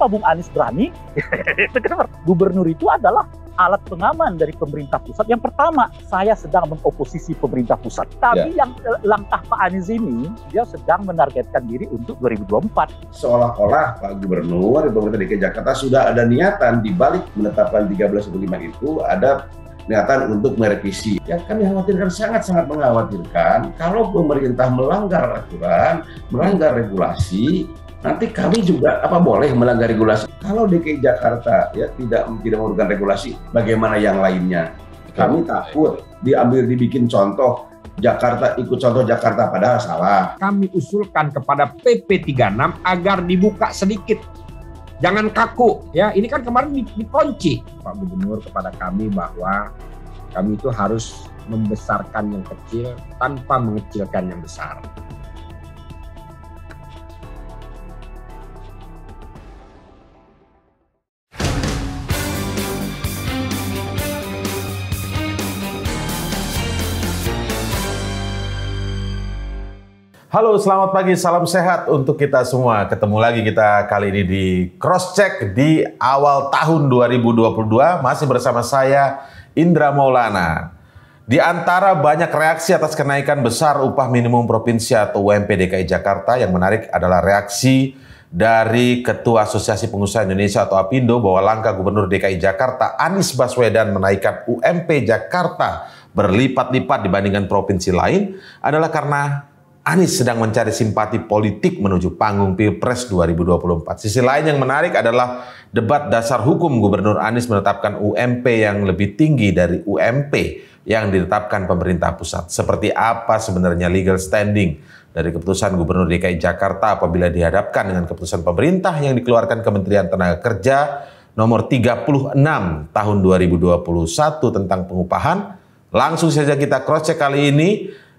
kenapa Bung Anies berani? Gubernur itu adalah alat pengaman dari pemerintah pusat. Yang pertama, saya sedang mengoposisi pemerintah pusat. Tapi yeah. yang eh, langkah Pak Anies ini, dia sedang menargetkan diri untuk 2024. Seolah-olah Pak Gubernur di pemerintah DKI Jakarta sudah ada niatan di balik menetapkan 13.5 itu ada niatan untuk merevisi. Yang kami khawatirkan sangat-sangat mengkhawatirkan kalau pemerintah melanggar aturan, melanggar regulasi, Nanti kami juga apa boleh melanggar regulasi. Kalau DKI Jakarta ya tidak tidak memerlukan regulasi, bagaimana yang lainnya? Kami takut diambil dibikin contoh Jakarta ikut contoh Jakarta padahal salah. Kami usulkan kepada PP 36 agar dibuka sedikit. Jangan kaku ya. Ini kan kemarin dikunci Pak Gubernur kepada kami bahwa kami itu harus membesarkan yang kecil tanpa mengecilkan yang besar. Halo, selamat pagi, salam sehat untuk kita semua. Ketemu lagi kita kali ini di Cross Check di awal tahun 2022 masih bersama saya Indra Maulana. Di antara banyak reaksi atas kenaikan besar upah minimum provinsi atau UMP DKI Jakarta yang menarik adalah reaksi dari Ketua Asosiasi Pengusaha Indonesia atau APindo bahwa langkah Gubernur DKI Jakarta Anies Baswedan menaikkan UMP Jakarta berlipat-lipat dibandingkan provinsi lain adalah karena Anies sedang mencari simpati politik menuju panggung Pilpres 2024. Sisi lain yang menarik adalah debat dasar hukum Gubernur Anies menetapkan UMP yang lebih tinggi dari UMP yang ditetapkan pemerintah pusat. Seperti apa sebenarnya legal standing dari keputusan Gubernur DKI Jakarta apabila dihadapkan dengan keputusan pemerintah yang dikeluarkan Kementerian Tenaga Kerja nomor 36 tahun 2021 tentang pengupahan. Langsung saja kita cross check kali ini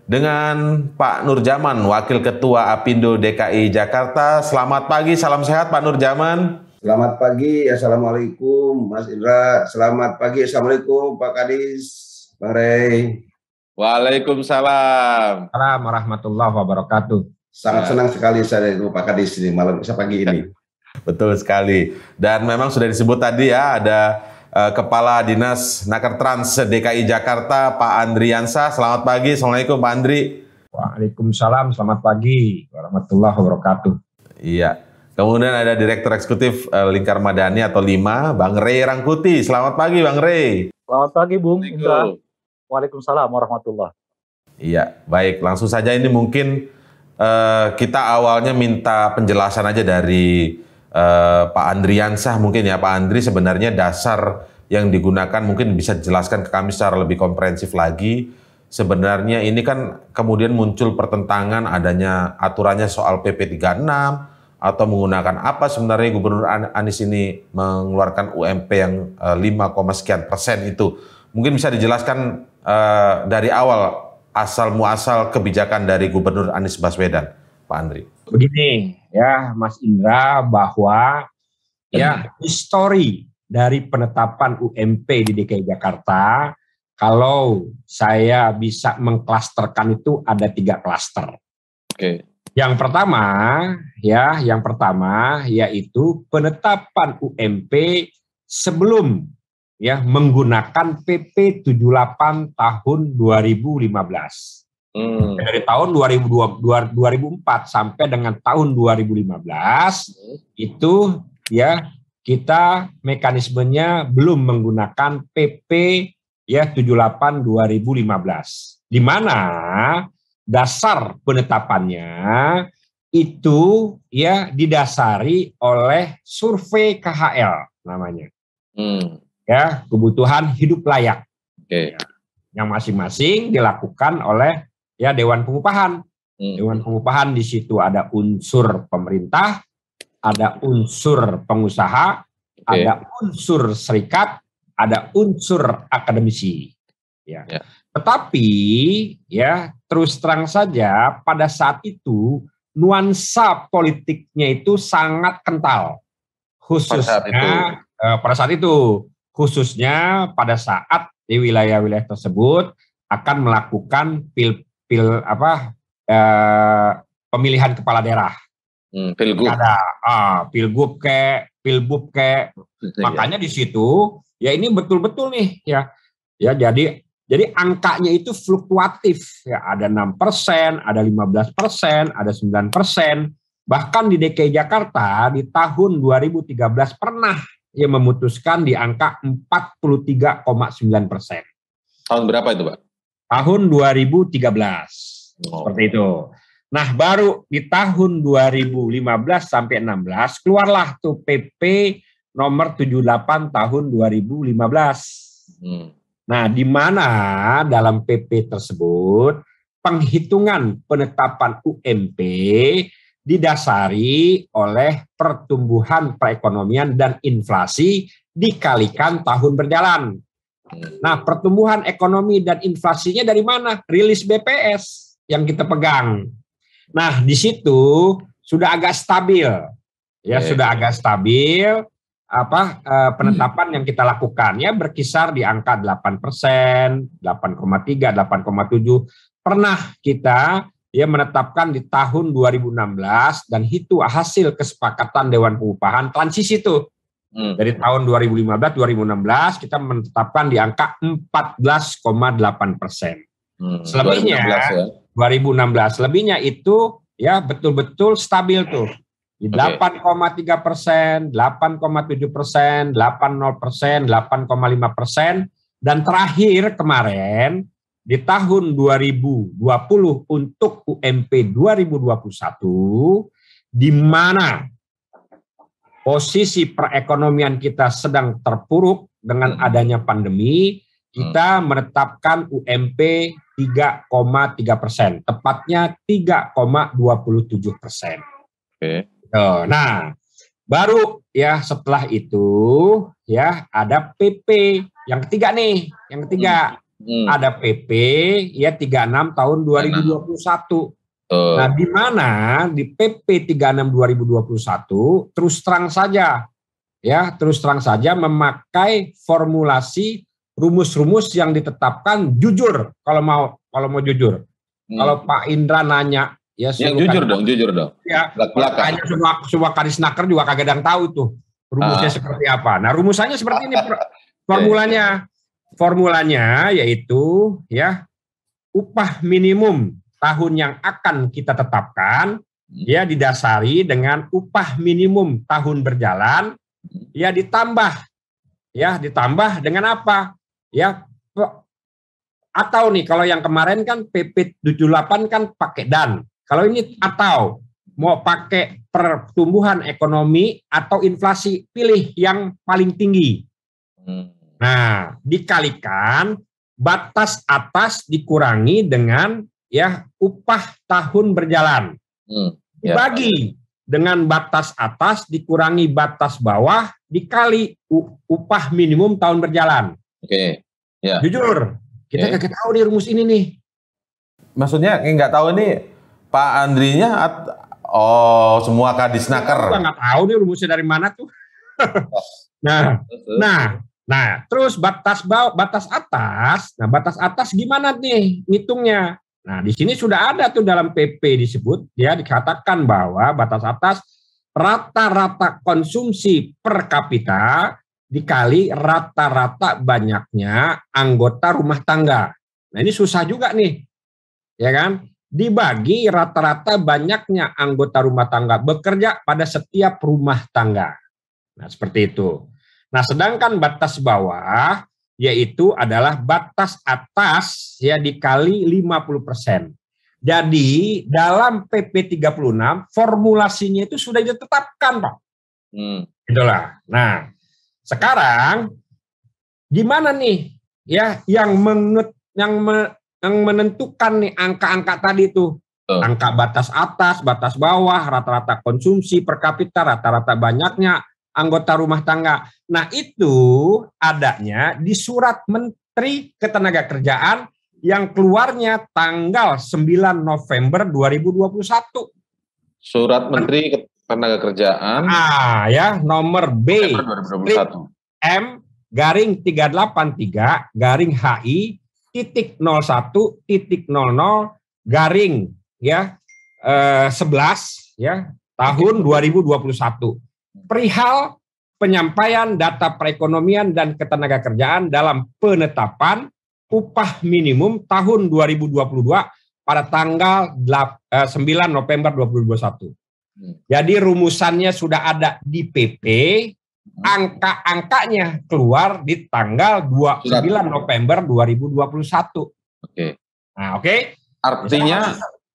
dengan Pak Nurjaman, Wakil Ketua Apindo DKI Jakarta. Selamat pagi, salam sehat Pak Nurjaman. Selamat pagi, Assalamualaikum Mas Indra. Selamat pagi, Assalamualaikum Pak Kadis, Pak Rey. Waalaikumsalam. Assalamualaikum warahmatullahi wabarakatuh. Sangat senang sekali saya itu Pak Kadis ini malam, pagi ini. Betul sekali. Dan memang sudah disebut tadi ya, ada Eh, Kepala Dinas Nakertrans DKI Jakarta Pak Andriansa. Selamat pagi, Assalamualaikum Pak Andri. Waalaikumsalam, selamat pagi warahmatullahi wabarakatuh. Iya. Kemudian ada Direktur Eksekutif eh, Lingkar Madani atau Lima, Bang Rey Rangkuti. Selamat pagi, Bang Rey. Selamat pagi, Bung Indra. Waalaikumsalam warahmatullahi Iya, baik. Langsung saja ini mungkin uh, kita awalnya minta penjelasan aja dari eh, Pak Andriansah mungkin ya Pak Andri sebenarnya dasar yang digunakan mungkin bisa dijelaskan ke kami secara lebih komprehensif lagi. Sebenarnya ini kan kemudian muncul pertentangan adanya aturannya soal PP36 atau menggunakan apa sebenarnya Gubernur Anies ini mengeluarkan UMP yang 5, eh, sekian persen itu. Mungkin bisa dijelaskan eh, dari awal asal muasal kebijakan dari Gubernur Anies Baswedan, Pak Andri. Begini, ya Mas Indra bahwa ya iya. histori dari penetapan UMP di DKI Jakarta kalau saya bisa mengklasterkan itu ada tiga klaster. Oke. Yang pertama ya, yang pertama yaitu penetapan UMP sebelum ya menggunakan PP 78 tahun 2015. Hmm. Dari tahun 2002, 2004 sampai dengan tahun 2015 hmm. itu ya kita mekanismenya belum menggunakan PP ya 78 2015. Di mana dasar penetapannya itu ya didasari oleh survei KHL namanya. Hmm. Ya, kebutuhan hidup layak. Okay. yang masing-masing dilakukan oleh ya Dewan Pengupahan. Hmm. Dewan Pengupahan di situ ada unsur pemerintah, ada unsur pengusaha, okay. ada unsur serikat, ada unsur akademisi. Ya. ya. Tetapi ya terus terang saja pada saat itu nuansa politiknya itu sangat kental khususnya pada saat itu, eh, pada saat itu khususnya pada saat di wilayah-wilayah tersebut akan melakukan pil pil apa eh, pemilihan kepala daerah. Hmm, pilgub. Ada ah, pilgub ke, pilbub ke. Iya. Makanya di situ ya ini betul-betul nih ya. Ya jadi jadi angkanya itu fluktuatif ya ada enam persen ada 15%, ada 9%. Bahkan di DKI Jakarta di tahun 2013 pernah ya memutuskan di angka 43,9%. Tahun berapa itu, Pak? tahun 2013. Oh. Seperti itu. Nah, baru di tahun 2015 sampai 16 keluarlah tuh PP nomor 78 tahun 2015. Hmm. Nah, di mana dalam PP tersebut penghitungan penetapan UMP didasari oleh pertumbuhan perekonomian dan inflasi dikalikan tahun berjalan. Nah, pertumbuhan ekonomi dan inflasinya dari mana? Rilis BPS yang kita pegang. Nah, di situ sudah agak stabil. Ya, e. sudah agak stabil apa eh, penetapan hmm. yang kita lakukan ya berkisar di angka 8 persen, 8,3, 8,7 pernah kita ya menetapkan di tahun 2016 dan itu hasil kesepakatan Dewan Pengupahan transisi itu Hmm. Dari tahun 2015-2016 kita menetapkan di angka 14,8 persen. Hmm. Selebihnya 2016, ya? 2016 lebihnya itu ya betul-betul stabil tuh di 8,3 persen, 8,7 persen, 8,0 persen, 8,5 persen, dan terakhir kemarin di tahun 2020 untuk UMP 2021 di mana posisi perekonomian kita sedang terpuruk dengan hmm. adanya pandemi, kita hmm. menetapkan UMP 3,3 persen, tepatnya 3,27 persen. Okay. Nah, baru ya setelah itu ya ada PP yang ketiga nih, yang ketiga hmm. Hmm. ada PP ya 36 tahun 2021. Betul. Nah, di mana di PP 36 2021 terus terang saja ya, terus terang saja memakai formulasi rumus-rumus yang ditetapkan jujur kalau mau kalau mau jujur. Hmm. Kalau Pak Indra nanya ya ya jujur dong, jujur dong. Ya, belakang. semua semua karisnaker juga kagak yang tahu tuh rumusnya ah. seperti apa. Nah, rumusannya seperti ini iya, iya. formulanya. Formulanya yaitu ya upah minimum tahun yang akan kita tetapkan hmm. ya didasari dengan upah minimum tahun berjalan hmm. ya ditambah ya ditambah dengan apa ya atau nih kalau yang kemarin kan PP 78 kan pakai dan kalau ini atau mau pakai pertumbuhan ekonomi atau inflasi pilih yang paling tinggi hmm. nah dikalikan batas atas dikurangi dengan ya upah tahun berjalan. Hmm, ya. Bagi ya. dengan batas atas dikurangi batas bawah dikali upah minimum tahun berjalan. Oke. Okay. Ya. Jujur, kita okay. tahu nih rumus ini nih. Maksudnya eh, nggak tahu ini Pak Andrinya at oh semua kadisnaker. Kita nggak tahu nih rumusnya dari mana tuh. nah, nah, nah, terus batas bawah, batas atas. Nah, batas atas gimana nih ngitungnya? Nah, di sini sudah ada tuh dalam PP disebut, ya dikatakan bahwa batas atas rata-rata konsumsi per kapita dikali rata-rata banyaknya anggota rumah tangga. Nah, ini susah juga nih. Ya kan? Dibagi rata-rata banyaknya anggota rumah tangga bekerja pada setiap rumah tangga. Nah, seperti itu. Nah, sedangkan batas bawah yaitu adalah batas atas ya dikali 50%. Jadi dalam PP 36 formulasinya itu sudah ditetapkan, Pak. Hmm. Itulah. Nah, sekarang gimana nih ya yang menget, yang me, yang menentukan nih angka-angka tadi itu angka batas atas, batas bawah, rata-rata konsumsi per kapita, rata-rata banyaknya, anggota rumah tangga. Nah, itu adanya di surat Menteri Ketenagakerjaan yang keluarnya tanggal 9 November 2021. Surat Menteri Ketenagakerjaan. Ah, ya, nomor B. 2021. M garing 383 garing HI titik 01 titik 00 garing ya eh, 11 ya tahun 2021 perihal penyampaian data perekonomian dan ketenaga kerjaan dalam penetapan upah minimum tahun 2022 pada tanggal 9 eh, November 2021. Hmm. Jadi rumusannya sudah ada di PP, hmm. angka-angkanya keluar di tanggal 29 November 2021. Oke. Nah, oke. Artinya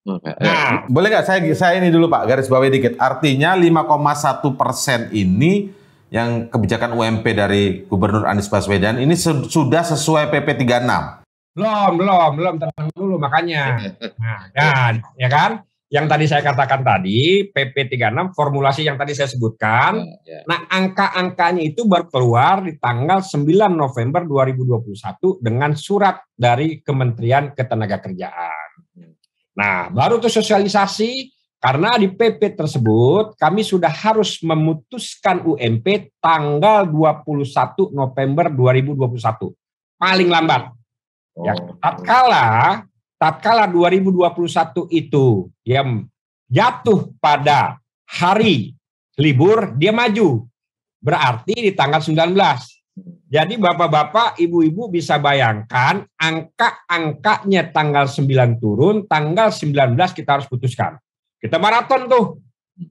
Nah, eh, boleh nggak saya saya ini dulu Pak garis bawahi dikit. Artinya 5,1 persen ini yang kebijakan UMP dari Gubernur Anies Baswedan ini sudah sesuai PP 36. Belum, belum, belum tenang dulu makanya. Nah, kan, ya kan? Yang tadi saya katakan tadi PP 36 formulasi yang tadi saya sebutkan. Ya, ya. Nah, angka-angkanya itu baru keluar di tanggal 9 November 2021 dengan surat dari Kementerian Ketenagakerjaan. Nah, baru tuh sosialisasi karena di PP tersebut kami sudah harus memutuskan UMP tanggal 21 November 2021. Paling lambat. Ya, oh. Ya, tatkala tatkala 2021 itu yang jatuh pada hari libur dia maju. Berarti di tanggal 19. Jadi Bapak-bapak, Ibu-ibu bisa bayangkan angka-angkanya tanggal 9 turun, tanggal 19 kita harus putuskan. Kita maraton tuh.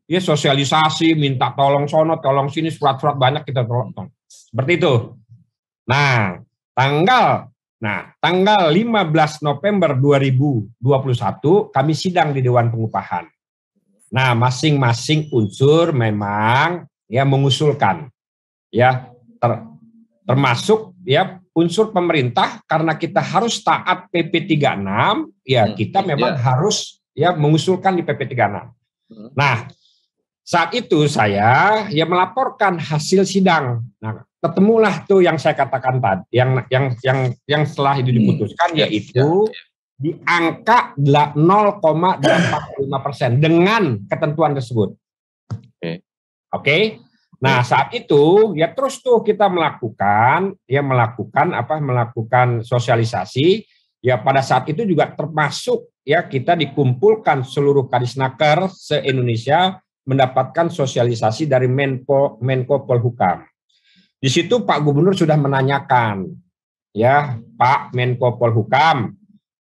Ya sosialisasi, minta tolong sono, tolong sini, surat-surat banyak kita tolong. Seperti itu. Nah, tanggal Nah, tanggal 15 November 2021 kami sidang di Dewan Pengupahan. Nah, masing-masing unsur memang ya mengusulkan ya ter, termasuk ya unsur pemerintah karena kita harus taat PP 36 ya hmm. kita iya. memang yeah. harus ya mengusulkan di PP 36. Hmm. Nah, saat itu saya ya melaporkan hasil sidang. Nah, ketemulah tuh yang saya katakan tadi yang yang yang yang setelah itu hmm, diputuskan hmm. yaitu yeah. Iya. di angka 0,85 persen dengan ketentuan tersebut. Oke. Okay. okay? Nah, hmm. saat itu ya terus tuh kita melakukan ya melakukan apa melakukan sosialisasi ya pada saat itu juga termasuk ya kita dikumpulkan seluruh kadisnaker se-Indonesia mendapatkan sosialisasi dari Menko Menko Polhukam. Di situ Pak Gubernur sudah menanyakan ya Pak Menko Polhukam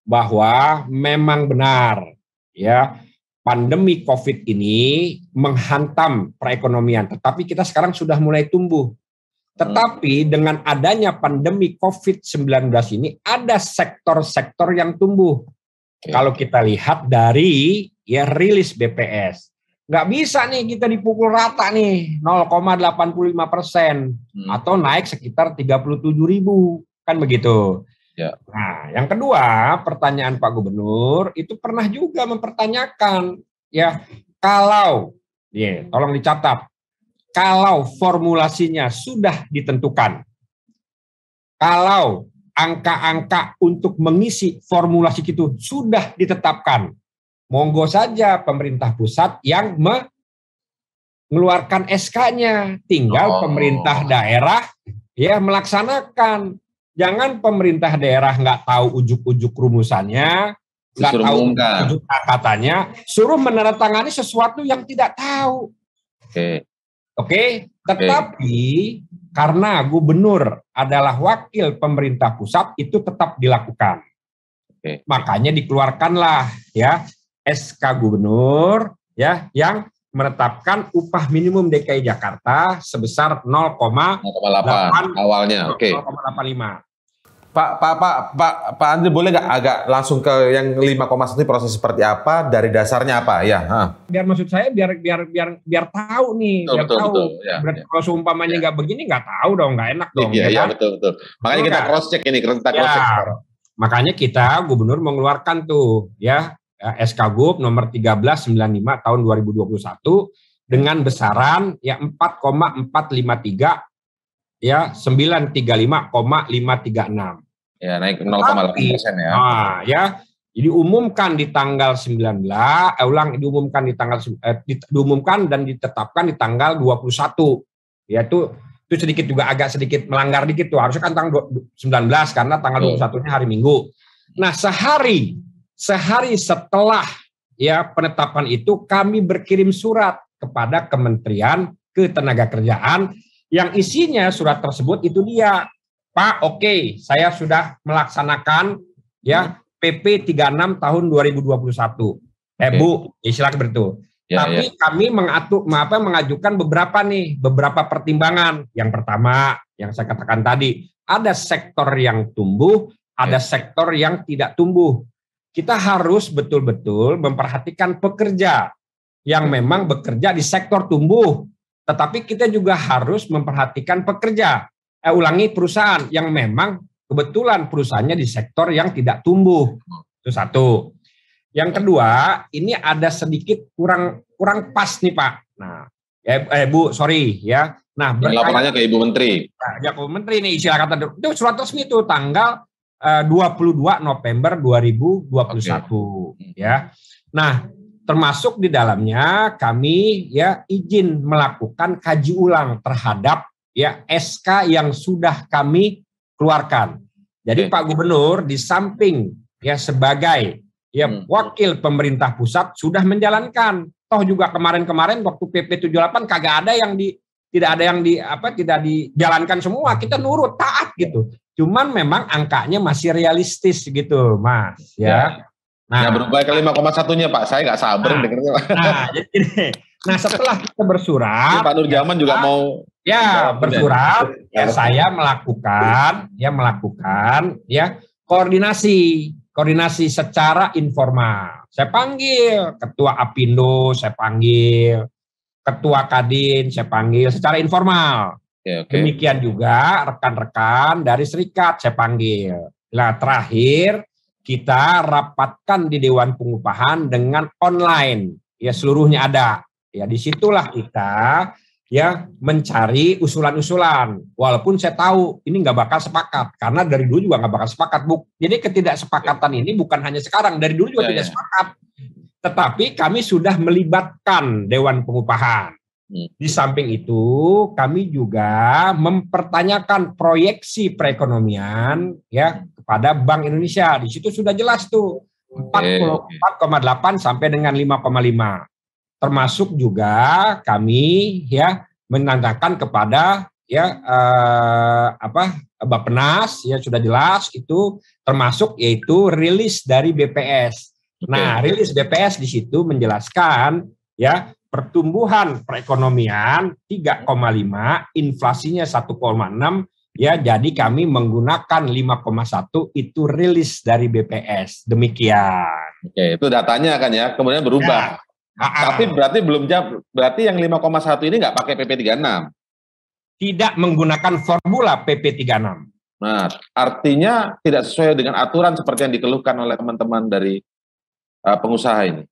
bahwa memang benar ya pandemi COVID ini menghantam perekonomian, tetapi kita sekarang sudah mulai tumbuh. Tetapi hmm. dengan adanya pandemi COVID-19 ini ada sektor-sektor yang tumbuh. Oke. Kalau kita lihat dari ya rilis BPS, nggak bisa nih kita dipukul rata nih 0,85 persen hmm. atau naik sekitar 37 ribu kan begitu. Ya. Nah, yang kedua, pertanyaan Pak Gubernur itu pernah juga mempertanyakan ya kalau ya tolong dicatat kalau formulasinya sudah ditentukan kalau angka-angka untuk mengisi formulasi itu sudah ditetapkan monggo saja pemerintah pusat yang mengeluarkan SK-nya tinggal oh. pemerintah daerah ya melaksanakan jangan pemerintah daerah nggak tahu ujuk-ujuk rumusannya, nggak tahu ujuk katanya, suruh menandatangani sesuatu yang tidak tahu. Oke. Okay. Oke, okay? tetapi karena gubernur adalah wakil pemerintah pusat itu tetap dilakukan. Okay. Makanya dikeluarkanlah ya SK gubernur ya yang menetapkan upah minimum DKI Jakarta sebesar 0,8 awalnya. Oke. Okay. 0,85. Pak, Pak, Pak, Pak, Pak Andri boleh nggak agak langsung ke yang 5,1 ini proses seperti apa dari dasarnya apa ya? Ha. Biar maksud saya biar biar biar biar tahu nih, betul, biar betul, tahu. Betul, ya, Berarti ya. kalau seumpamanya ya. nggak ya. begini nggak tahu dong, nggak enak dong. Iya, ya, iya, kan? betul betul. Makanya betul kita cross check ini, kita cross check. Ya. Makanya kita gubernur mengeluarkan tuh ya Ya, SK Gub nomor 1395 tahun 2021 dengan besaran ya 4,453 ya 935,536. Ya, naik 0,8 persen ya. Nah, ya. Jadi umumkan di tanggal 19, eh, ulang diumumkan di tanggal eh, di, diumumkan dan ditetapkan di tanggal 21. Yaitu itu sedikit juga agak sedikit melanggar dikit tuh. Harusnya kan tanggal 19 karena tanggal 21-nya iya. hari Minggu. Nah, sehari Sehari setelah ya penetapan itu kami berkirim surat kepada Kementerian Ketenagakerjaan yang isinya surat tersebut itu dia Pak oke okay, saya sudah melaksanakan ya PP 36 tahun 2021 eh Bu ya silakan betul ya, tapi ya. kami mengatur apa mengajukan beberapa nih beberapa pertimbangan yang pertama yang saya katakan tadi ada sektor yang tumbuh ada ya. sektor yang tidak tumbuh kita harus betul-betul memperhatikan pekerja yang memang bekerja di sektor tumbuh. Tetapi kita juga harus memperhatikan pekerja, eh, ulangi perusahaan yang memang kebetulan perusahaannya di sektor yang tidak tumbuh. Itu satu. Yang kedua, ini ada sedikit kurang kurang pas nih Pak. Nah, eh, eh Bu, sorry ya. Nah, berkait, laporannya ke Ibu Menteri. Nah, ya, Ibu Menteri ini istilah kata itu surat resmi itu tanggal 22 eh, November 2021 okay. ya. Nah, termasuk di dalamnya kami ya izin melakukan kaji ulang terhadap ya SK yang sudah kami keluarkan. Jadi okay. Pak Gubernur di samping ya sebagai ya hmm. wakil pemerintah pusat sudah menjalankan. Toh juga kemarin-kemarin waktu PP 78 kagak ada yang di tidak ada yang di apa tidak dijalankan semua kita nurut taat gitu Cuman memang angkanya masih realistis gitu, Mas. Ya. ya. Nah, nah berubah ke 5,1-nya Pak. Saya nggak sabar nah, dengarnya. Nah, jadi Nah, setelah kita bersurat, Pak Nur Jaman ya, juga mau ya iya, bersurat, ya iya. saya melakukan ya melakukan ya koordinasi, koordinasi secara informal. Saya panggil ketua Apindo, saya panggil ketua Kadin, saya panggil secara informal. Ya, okay. Demikian juga rekan-rekan dari serikat saya panggil. Nah terakhir kita rapatkan di Dewan Pengupahan dengan online. Ya seluruhnya ada. Ya disitulah kita ya mencari usulan-usulan. Walaupun saya tahu ini nggak bakal sepakat karena dari dulu juga nggak bakal sepakat, Bu. Jadi ketidaksepakatan ini bukan hanya sekarang, dari dulu juga ya, ya. tidak ya. sepakat. Tetapi kami sudah melibatkan Dewan Pengupahan. Gitu. Di samping itu, kami juga mempertanyakan proyeksi perekonomian ya kepada Bank Indonesia. Di situ sudah jelas tuh 44,8 sampai dengan 5,5. Termasuk juga kami ya menandakan kepada ya eh, apa Bappenas ya sudah jelas itu termasuk yaitu rilis dari BPS. Nah, rilis BPS di situ menjelaskan ya pertumbuhan perekonomian 3,5, inflasinya 1,6, ya jadi kami menggunakan 5,1 itu rilis dari BPS demikian. Oke, itu datanya kan ya, kemudian berubah. Ya. Ah, ah. Tapi berarti belum jawab, berarti yang 5,1 ini nggak pakai PP36. Tidak menggunakan formula PP36. Nah, artinya tidak sesuai dengan aturan seperti yang dikeluhkan oleh teman-teman dari uh, pengusaha ini.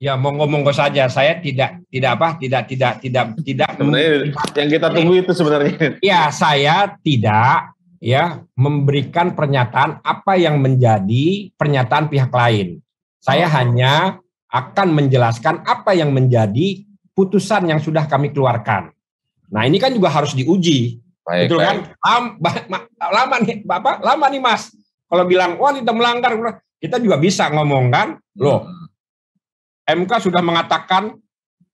Ya mau ngomong kok saja, saya tidak tidak apa tidak tidak tidak tidak. Sebenarnya yang kita tunggu itu sebenarnya. Ya saya tidak ya memberikan pernyataan apa yang menjadi pernyataan pihak lain. Saya oh. hanya akan menjelaskan apa yang menjadi putusan yang sudah kami keluarkan. Nah ini kan juga harus diuji, baik, betul kan? baik. kan? Lama, lama nih, bapak, lama nih mas. Kalau bilang wah tidak melanggar, kita juga bisa ngomong kan, loh hmm. MK sudah mengatakan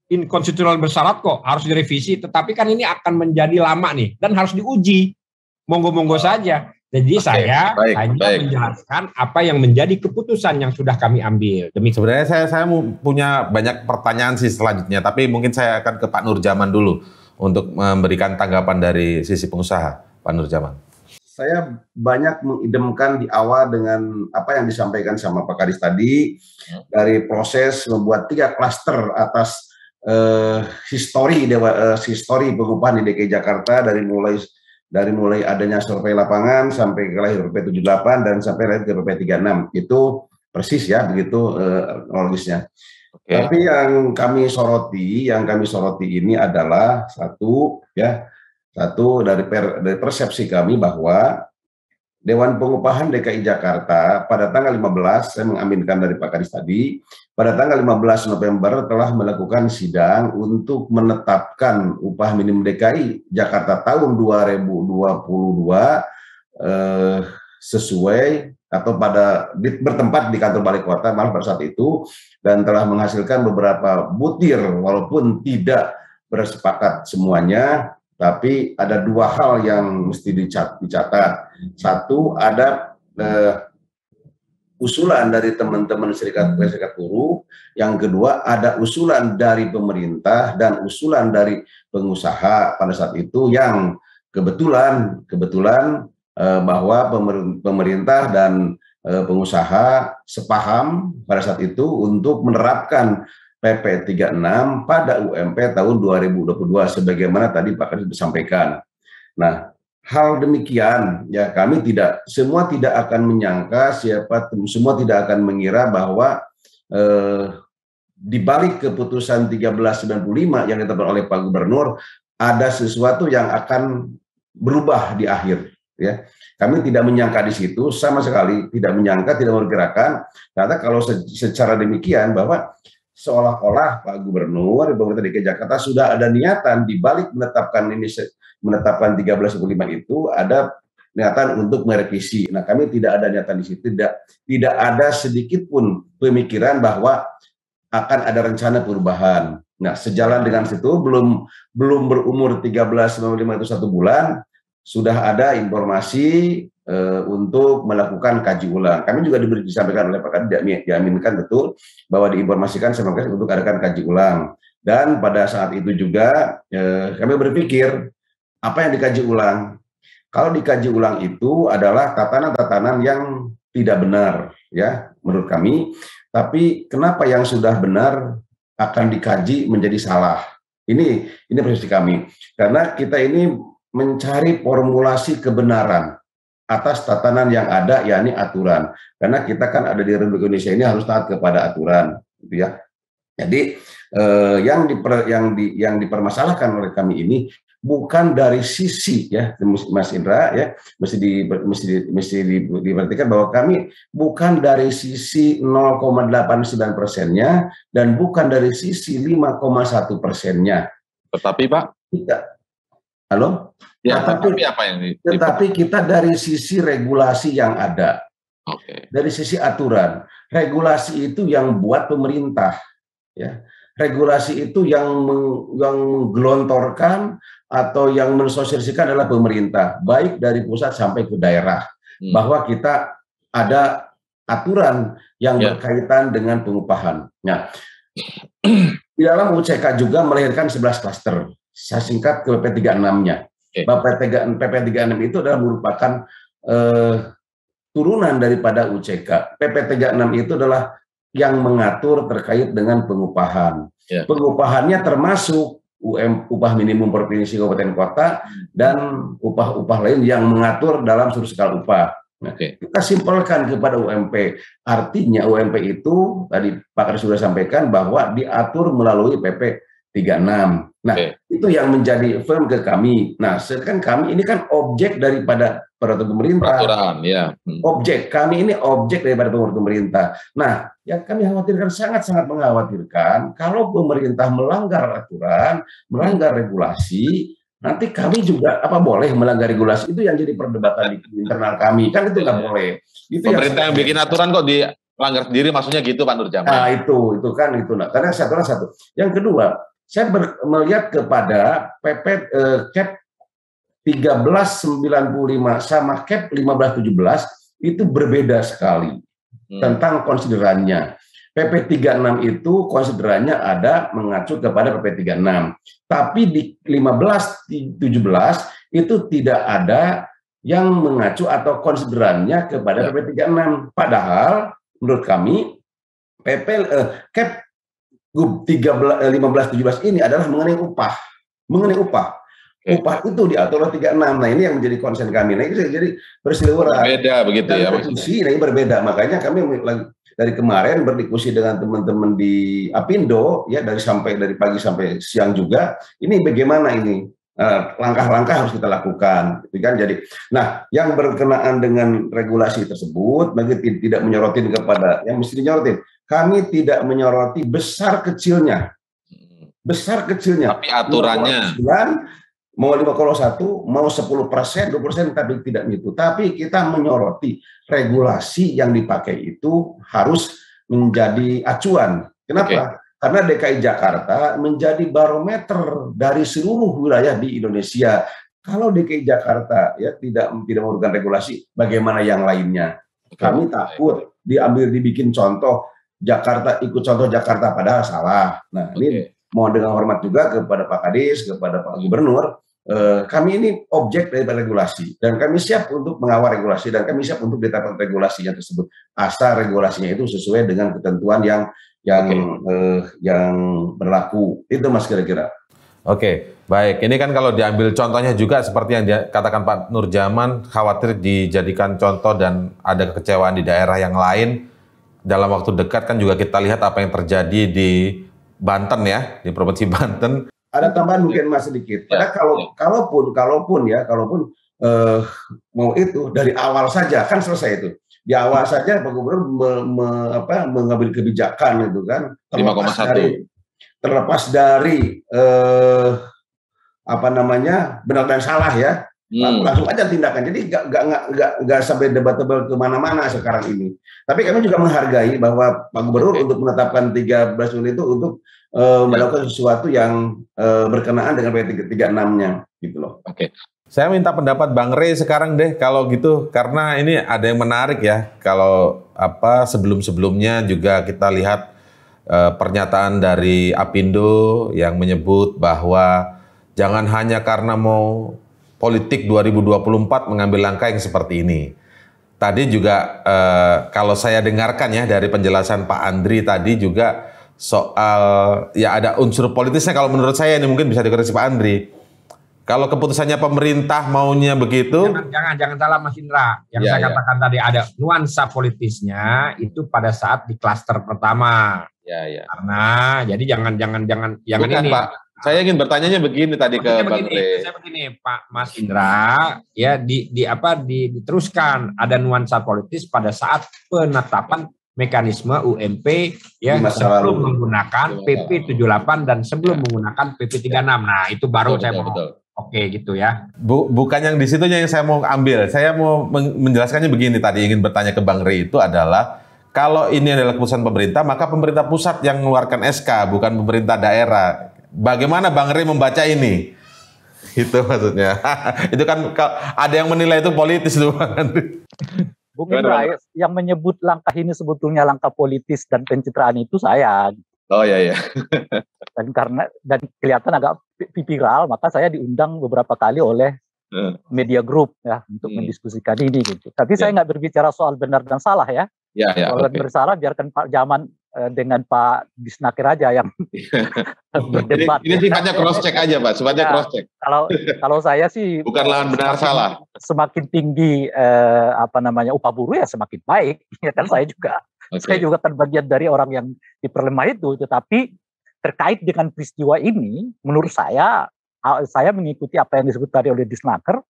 inkonstitusional bersyarat kok harus direvisi, tetapi kan ini akan menjadi lama nih dan harus diuji. Monggo-monggo ah. saja. Jadi Oke, saya baik, hanya baik. menjelaskan apa yang menjadi keputusan yang sudah kami ambil. Demi sebenarnya saya saya punya banyak pertanyaan sih selanjutnya, tapi mungkin saya akan ke Pak Nurjaman dulu untuk memberikan tanggapan dari sisi pengusaha, Pak Nurjaman saya banyak mengidemkan di awal dengan apa yang disampaikan sama Pak Kadis tadi hmm. dari proses membuat tiga klaster atas uh, histori dewa uh, histori pengupahan di DKI Jakarta dari mulai dari mulai adanya survei lapangan sampai ke lahir PP 78 dan sampai lahir ke PP 36 itu persis ya begitu eh, kronologisnya. logisnya. Okay. Tapi yang kami soroti, yang kami soroti ini adalah satu ya satu dari, per, dari persepsi kami bahwa Dewan Pengupahan DKI Jakarta pada tanggal 15, saya mengaminkan dari Pak Kadis tadi, pada tanggal 15 November telah melakukan sidang untuk menetapkan upah minimum DKI Jakarta tahun 2022 eh, sesuai atau pada di, bertempat di kantor balai kota malah pada saat itu dan telah menghasilkan beberapa butir walaupun tidak bersepakat semuanya tapi ada dua hal yang mesti dicatat. Satu ada eh, usulan dari teman-teman serikat hmm. serikat buruh. Yang kedua ada usulan dari pemerintah dan usulan dari pengusaha pada saat itu yang kebetulan kebetulan eh, bahwa pemerintah dan eh, pengusaha sepaham pada saat itu untuk menerapkan PP 36 pada UMP tahun 2022 sebagaimana tadi Pak Kadis sampaikan. Nah, hal demikian ya kami tidak semua tidak akan menyangka siapa semua tidak akan mengira bahwa eh, di balik keputusan 1395 yang ditetapkan oleh Pak Gubernur ada sesuatu yang akan berubah di akhir ya. Kami tidak menyangka di situ sama sekali tidak menyangka tidak memperkirakan karena kalau secara demikian bahwa seolah-olah Pak Gubernur pemerintah DKI Jakarta sudah ada niatan di balik menetapkan ini menetapkan 13.5 itu ada niatan untuk merevisi. Nah, kami tidak ada niatan di situ, tidak tidak ada sedikit pun pemikiran bahwa akan ada rencana perubahan. Nah, sejalan dengan situ belum belum berumur 13.5 itu satu bulan, sudah ada informasi eh, untuk melakukan kaji ulang. Kami juga diberi disampaikan oleh Pak Kadin diaminkan betul bahwa diinformasikan semoga untuk adakan kaji ulang. Dan pada saat itu juga eh, kami berpikir apa yang dikaji ulang. Kalau dikaji ulang itu adalah tatanan-tatanan yang tidak benar ya menurut kami. Tapi kenapa yang sudah benar akan dikaji menjadi salah? Ini ini prinsip kami. Karena kita ini mencari formulasi kebenaran atas tatanan yang ada yakni aturan karena kita kan ada di Republik Indonesia ini harus taat kepada aturan gitu ya jadi eh, yang diper, yang di, yang dipermasalahkan oleh kami ini bukan dari sisi ya Mas Indra ya mesti di mesti di, mesti diperhatikan bahwa kami bukan dari sisi 0,89 persennya dan bukan dari sisi 5,1 persennya tetapi Pak tidak Halo? Ya, tetapi, nah, tapi apa dipakai? Ya, tetapi kita dari sisi regulasi yang ada. Okay. Dari sisi aturan, regulasi itu yang buat pemerintah ya. Regulasi itu yang yang menggelontorkan atau yang mensosialisasikan adalah pemerintah, baik dari pusat sampai ke daerah hmm. bahwa kita ada aturan yang yeah. berkaitan dengan pengupahan. Nah, di dalam UCK juga melahirkan 11 klaster saya singkat ke PP36-nya. Okay. PP36 itu adalah merupakan eh, turunan daripada UCK. PP36 itu adalah yang mengatur terkait dengan pengupahan. Yeah. Pengupahannya termasuk UM upah minimum provinsi kabupaten kota dan upah-upah lain yang mengatur dalam suruh skala upah. Nah, okay. Kita simpelkan kepada UMP. Artinya UMP itu tadi Pak Kades sudah sampaikan bahwa diatur melalui PP 36. Nah, okay. itu yang menjadi firm ke kami. Nah, sedangkan kami ini kan objek daripada peraturan pemerintah. Peraturan, ya. Hmm. Objek kami ini objek daripada peraturan pemerintah. Nah, yang kami khawatirkan sangat-sangat mengkhawatirkan kalau pemerintah melanggar aturan, melanggar regulasi, nanti kami juga apa boleh melanggar regulasi itu yang jadi perdebatan di internal kami. Kan itu nggak iya. boleh. Itu pemerintah yang, yang bikin aturan kok di langgar sendiri maksudnya gitu Pak Nurjaman. Nah, itu itu kan itu nah. Karena satu satu. Yang kedua, saya ber, melihat kepada PP eh, CAP 1395 sama CAP 1517 itu berbeda sekali hmm. tentang konsiderannya. PP 36 itu konsiderannya ada mengacu kepada PP 36. Tapi di tujuh belas itu tidak ada yang mengacu atau konsiderannya kepada PP ya. 36. Padahal menurut kami PP eh, CAP GUB 15 17 eh, ini adalah mengenai upah. Mengenai upah. Upah itu diatur oleh 36. Nah, ini yang menjadi konsen kami. Nah, ini jadi berseliweran. Beda begitu Dan ya maksudnya. Nah, ini berbeda. Makanya kami dari kemarin berdiskusi dengan teman-teman di Apindo ya dari sampai dari pagi sampai siang juga. Ini bagaimana ini eh, langkah-langkah harus kita lakukan, gitu kan? Jadi, nah, yang berkenaan dengan regulasi tersebut, bagi tidak menyorotin kepada yang mesti dinyorotin kami tidak menyoroti besar kecilnya. Besar kecilnya. Tapi aturannya. 9, mau satu, mau 10 persen, 20 persen, tapi tidak gitu. Tapi kita menyoroti regulasi yang dipakai itu harus menjadi acuan. Kenapa? Okay. Karena DKI Jakarta menjadi barometer dari seluruh wilayah di Indonesia. Kalau DKI Jakarta ya tidak tidak memberikan regulasi, bagaimana yang lainnya? Kami takut diambil dibikin contoh Jakarta ikut contoh Jakarta padahal salah. Nah, okay. ini mohon dengan hormat juga kepada Pak Kadis, kepada Pak Gubernur, eh, kami ini objek dari regulasi dan kami siap untuk mengawal regulasi dan kami siap untuk ditetapkan regulasinya tersebut asal regulasinya itu sesuai dengan ketentuan yang yang okay. eh, yang berlaku. Itu Mas kira-kira. Oke, baik. Ini kan kalau diambil contohnya juga seperti yang dikatakan Pak Nurjaman, khawatir dijadikan contoh dan ada kekecewaan di daerah yang lain dalam waktu dekat kan juga kita lihat apa yang terjadi di Banten ya, di Provinsi Banten. Ada tambahan mungkin Mas sedikit. Ya, Karena kalau ya. kalaupun kalaupun ya, kalaupun eh, mau itu dari awal saja kan selesai itu. Di awal hmm. saja Pak Gubernur me, me, apa, mengambil kebijakan itu kan terlepas dari terlepas dari eh, apa namanya benar dan salah ya Hmm. Langsung aja tindakan. Jadi nggak nggak nggak nggak sampai debatable kemana-mana sekarang ini. Tapi kami juga menghargai bahwa Pak Gubernur okay. untuk menetapkan 13 unit itu untuk uh, melakukan sesuatu yang uh, berkenaan dengan PT 36-nya gitu loh. Oke. Okay. Saya minta pendapat Bang Rey sekarang deh kalau gitu karena ini ada yang menarik ya. Kalau apa sebelum-sebelumnya juga kita lihat uh, pernyataan dari Apindo yang menyebut bahwa jangan hanya karena mau politik 2024 mengambil langkah yang seperti ini. Tadi juga eh, kalau saya dengarkan ya dari penjelasan Pak Andri tadi juga soal ya ada unsur politisnya kalau menurut saya ini mungkin bisa dikoreksi Pak Andri. Kalau keputusannya pemerintah maunya begitu, jangan jangan, jangan salah Mas Indra. Yang ya, saya ya. katakan tadi ada nuansa politisnya itu pada saat di klaster pertama. Ya, ya. Karena jadi jangan jangan jangan jangan ini. Pak saya ingin bertanyanya begini tadi Maksudnya ke begini, Saya begini, Pak Mas Indra, ya di di apa di, diteruskan ada nuansa politis pada saat penetapan mekanisme UMP ya sebelum menggunakan PP 78 dan sebelum ya. menggunakan PP 36. Nah, itu baru betul, saya betul, mau betul. Oke gitu ya. Bu, bukan yang di situ yang saya mau ambil. Saya mau menjelaskannya begini tadi ingin bertanya ke Bang Rey itu adalah kalau ini adalah keputusan pemerintah, maka pemerintah pusat yang mengeluarkan SK, bukan pemerintah daerah Bagaimana Bang Rey membaca ini? Itu maksudnya. itu kan ada yang menilai itu politis lho. Bang Andri. yang menyebut langkah ini sebetulnya langkah politis dan pencitraan itu saya. Oh iya iya. dan karena dan kelihatan agak viral, maka saya diundang beberapa kali oleh media grup ya untuk hmm. mendiskusikan ini gitu. Tapi ya. saya nggak berbicara soal benar dan salah ya. Ya, ya, kalau okay. bersalah biarkan Pak Jaman Eh, dengan Pak Disnaker aja yang berdebat. Ini, ini sifatnya cross check aja, Pak. Sifatnya ya, cross check. Kalau kalau saya sih bukan lawan benar semakin, salah. Semakin tinggi eh, apa namanya upah buruh ya semakin baik. Ya kan saya juga. Okay. Saya juga terbagian dari orang yang diperlemah itu, tetapi terkait dengan peristiwa ini menurut saya saya mengikuti apa yang disebut tadi oleh Disnaker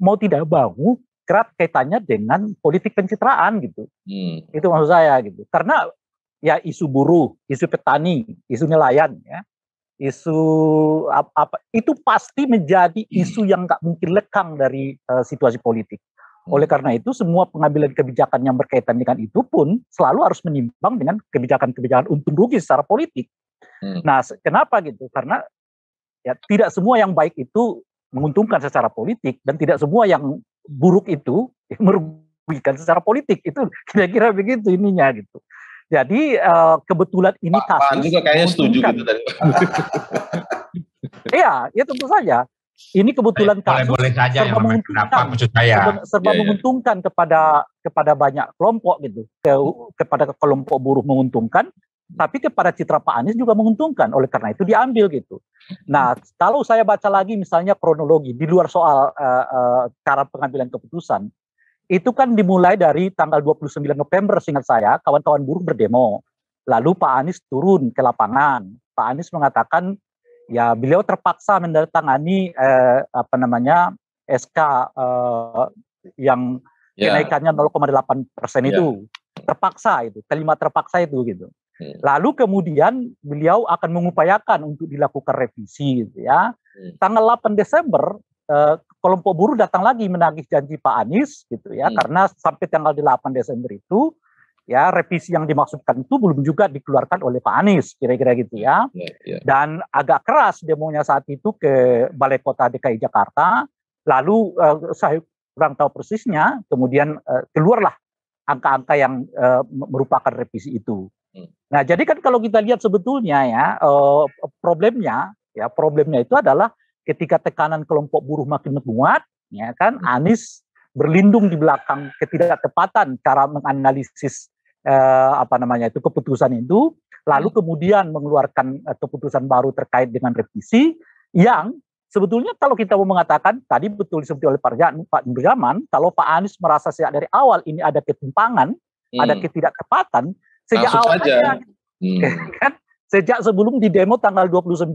mau tidak mau kerap kaitannya dengan politik pencitraan gitu. Hmm. Itu maksud saya gitu. Karena ya isu buruh, isu petani, isu nelayan, ya, isu apa, apa itu pasti menjadi iya. isu yang nggak mungkin lekang dari uh, situasi politik. Hmm. Oleh karena itu, semua pengambilan kebijakan yang berkaitan dengan itu pun selalu harus menimbang dengan kebijakan-kebijakan untung rugi secara politik. Hmm. Nah, kenapa gitu? Karena ya tidak semua yang baik itu menguntungkan secara politik dan tidak semua yang buruk itu merugikan secara politik. Itu kira-kira begitu ininya gitu. Jadi uh, kebetulan ini Pak, kasus. Pak juga kayaknya setuju gitu tadi. Iya, ya tentu saja. Ini kebetulan boleh, kasus boleh saja serba menguntungkan, maksud saya. serba, ya, ya. menguntungkan kepada kepada banyak kelompok gitu, kepada kelompok buruh menguntungkan, tapi kepada citra Pak Anies juga menguntungkan. Oleh karena itu diambil gitu. Nah, kalau saya baca lagi misalnya kronologi di luar soal uh, uh, cara pengambilan keputusan, itu kan dimulai dari tanggal 29 November seingat saya kawan-kawan buruh berdemo. Lalu Pak Anies turun ke lapangan. Pak Anies mengatakan ya beliau terpaksa mendatangani eh, apa namanya SK eh, yang yeah. kenaikannya 0,8 persen yeah. itu ya. terpaksa itu kalimat terpaksa itu gitu. Hmm. Lalu kemudian beliau akan mengupayakan untuk dilakukan revisi gitu ya. Hmm. Tanggal 8 Desember eh, kelompok buruh datang lagi menagih janji Pak Anies gitu ya hmm. karena sampai tanggal 8 Desember itu ya revisi yang dimaksudkan itu belum juga dikeluarkan oleh Pak Anies kira-kira gitu ya. Yeah, yeah. Dan agak keras demonya saat itu ke Balai Kota DKI Jakarta lalu uh, saya kurang tahu persisnya kemudian uh, keluarlah angka-angka yang uh, merupakan revisi itu. Hmm. Nah, jadi kan kalau kita lihat sebetulnya ya uh, problemnya ya problemnya itu adalah ketika tekanan kelompok buruh makin menguat, ya kan hmm. Anies berlindung di belakang ketidaktepatan cara menganalisis eh, apa namanya itu keputusan itu, lalu hmm. kemudian mengeluarkan eh, keputusan baru terkait dengan revisi yang sebetulnya kalau kita mau mengatakan tadi betul disebut oleh Pak Pak Nurjaman, kalau Pak Anies merasa sejak dari awal ini ada ketimpangan, hmm. ada ketidaktepatan sejak awal hmm. kan sejak sebelum di demo tanggal 29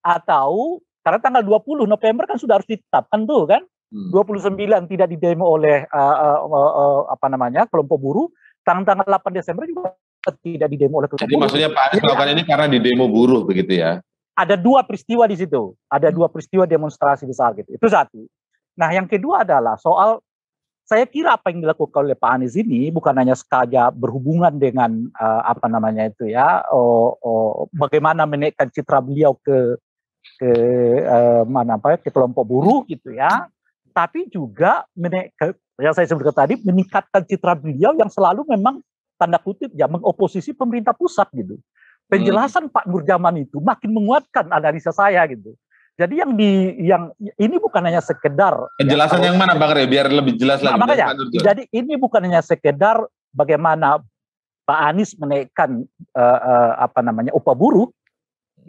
atau karena tanggal 20 November kan sudah harus ditetapkan tuh kan. Hmm. 29 tidak didemo oleh uh, uh, uh, apa namanya kelompok buruh. Tanggal 8 Desember juga tidak didemo oleh kelompok Jadi buruh. maksudnya Pak Anies melakukan ini karena didemo buruh begitu ya? Ada dua peristiwa di situ. Ada hmm. dua peristiwa demonstrasi besar gitu. Itu satu. Nah yang kedua adalah soal saya kira apa yang dilakukan oleh Pak Anies ini bukan hanya sekadar berhubungan dengan uh, apa namanya itu ya, oh, oh, bagaimana menaikkan citra beliau ke ke eh, mana apa ya, ke kelompok buruh gitu ya tapi juga yang saya sebutkan tadi meningkatkan citra beliau yang selalu memang tanda kutip ya mengoposisi pemerintah pusat gitu penjelasan hmm. Pak Nurjaman itu makin menguatkan analisa saya gitu jadi yang di yang ini bukan hanya sekedar ya, penjelasan ya, yang mana Bang Rey biar lebih jelas nah, lagi. Makanya, jadi ini bukan hanya sekedar bagaimana Pak Anies menaikkan uh, uh, apa namanya upah buruh,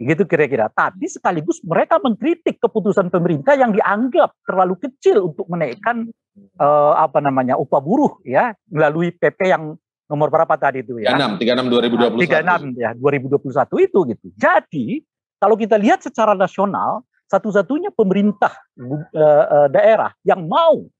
gitu kira-kira. Tapi sekaligus mereka mengkritik keputusan pemerintah yang dianggap terlalu kecil untuk menaikkan uh, apa namanya upah buruh ya melalui PP yang nomor berapa tadi itu ya? 36 36 2021. 36 ya 2021 itu gitu. Jadi kalau kita lihat secara nasional satu-satunya pemerintah uh, daerah yang mau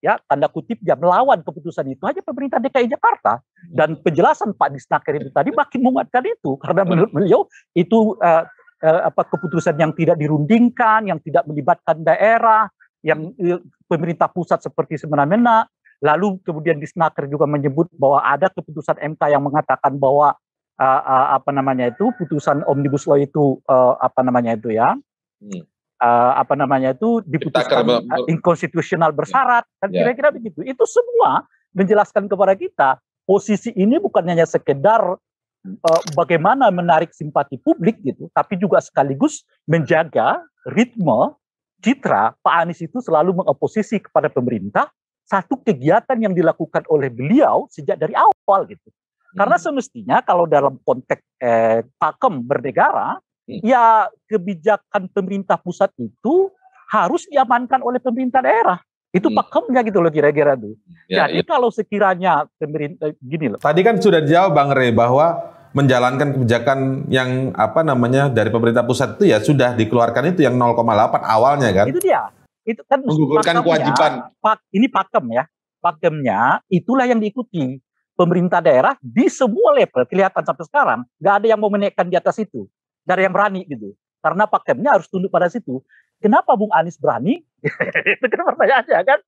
ya tanda kutip ya melawan keputusan itu hanya pemerintah DKI Jakarta dan penjelasan Pak Disnaker itu tadi makin menguatkan itu karena menurut beliau itu uh, uh, apa keputusan yang tidak dirundingkan yang tidak melibatkan daerah yang uh, pemerintah pusat seperti semena-mena lalu kemudian Disnaker juga menyebut bahwa ada keputusan MK yang mengatakan bahwa uh, uh, apa namanya itu putusan omnibus law itu uh, apa namanya itu ya hmm uh, apa namanya itu diputuskan eh, inkonstitusional bersyarat kan kira ya. kira-kira begitu. Itu semua menjelaskan kepada kita posisi ini bukan hanya sekedar uh, bagaimana menarik simpati publik gitu, tapi juga sekaligus menjaga ritme citra Pak Anies itu selalu mengoposisi kepada pemerintah satu kegiatan yang dilakukan oleh beliau sejak dari awal gitu. Karena hmm. semestinya kalau dalam konteks eh, pakem bernegara, Iya. ya kebijakan pemerintah pusat itu harus diamankan oleh pemerintah daerah. Itu hmm. pakemnya gitu loh kira-kira tuh. Ya, Jadi ya. kalau sekiranya pemerintah gini loh. Tadi kan sudah dijawab Bang Rey bahwa menjalankan kebijakan yang apa namanya dari pemerintah pusat itu ya sudah dikeluarkan itu yang 0,8 awalnya kan. Itu dia. Itu kan menggugurkan kewajiban. Pak, ini pakem ya. Pakemnya itulah yang diikuti pemerintah daerah di semua level kelihatan sampai sekarang nggak ada yang mau menaikkan di atas itu dari yang berani gitu. Karena pakemnya harus tunduk pada situ. Kenapa Bung Anies berani? itu kan pertanyaannya kan.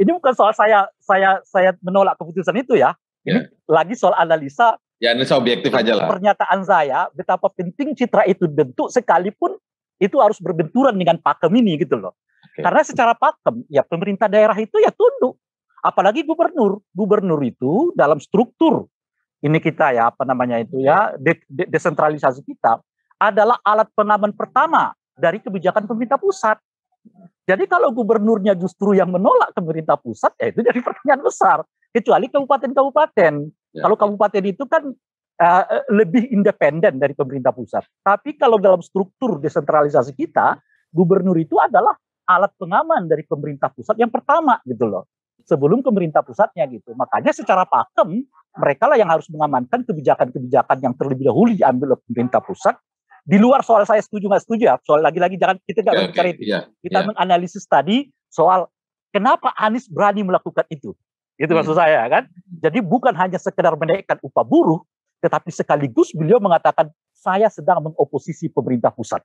Ini bukan soal saya saya saya menolak keputusan itu ya. Ini yeah. lagi soal analisa. Ya, analisa objektif aja lah. Pernyataan saya betapa penting citra itu bentuk sekalipun itu harus berbenturan dengan pakem ini gitu loh. Okay. Karena secara pakem ya pemerintah daerah itu ya tunduk. Apalagi gubernur. Gubernur itu dalam struktur ini kita ya apa namanya itu ya de de desentralisasi kita adalah alat pengaman pertama dari kebijakan pemerintah pusat. Jadi kalau gubernurnya justru yang menolak pemerintah pusat, ya itu jadi pertanyaan besar. Kecuali kabupaten-kabupaten. Ya. Kalau kabupaten itu kan uh, lebih independen dari pemerintah pusat. Tapi kalau dalam struktur desentralisasi kita, gubernur itu adalah alat pengaman dari pemerintah pusat yang pertama gitu loh. Sebelum pemerintah pusatnya gitu. Makanya secara pakem mereka lah yang harus mengamankan kebijakan-kebijakan yang terlebih dahulu diambil oleh pemerintah pusat di luar soal saya setuju nggak setuju ya soal lagi-lagi jangan kita nggak okay, okay, iya, yeah, kita yeah. menganalisis tadi soal kenapa Anies berani melakukan itu itu hmm. maksud saya kan jadi bukan hanya sekedar menaikkan upah buruh tetapi sekaligus beliau mengatakan saya sedang mengoposisi pemerintah pusat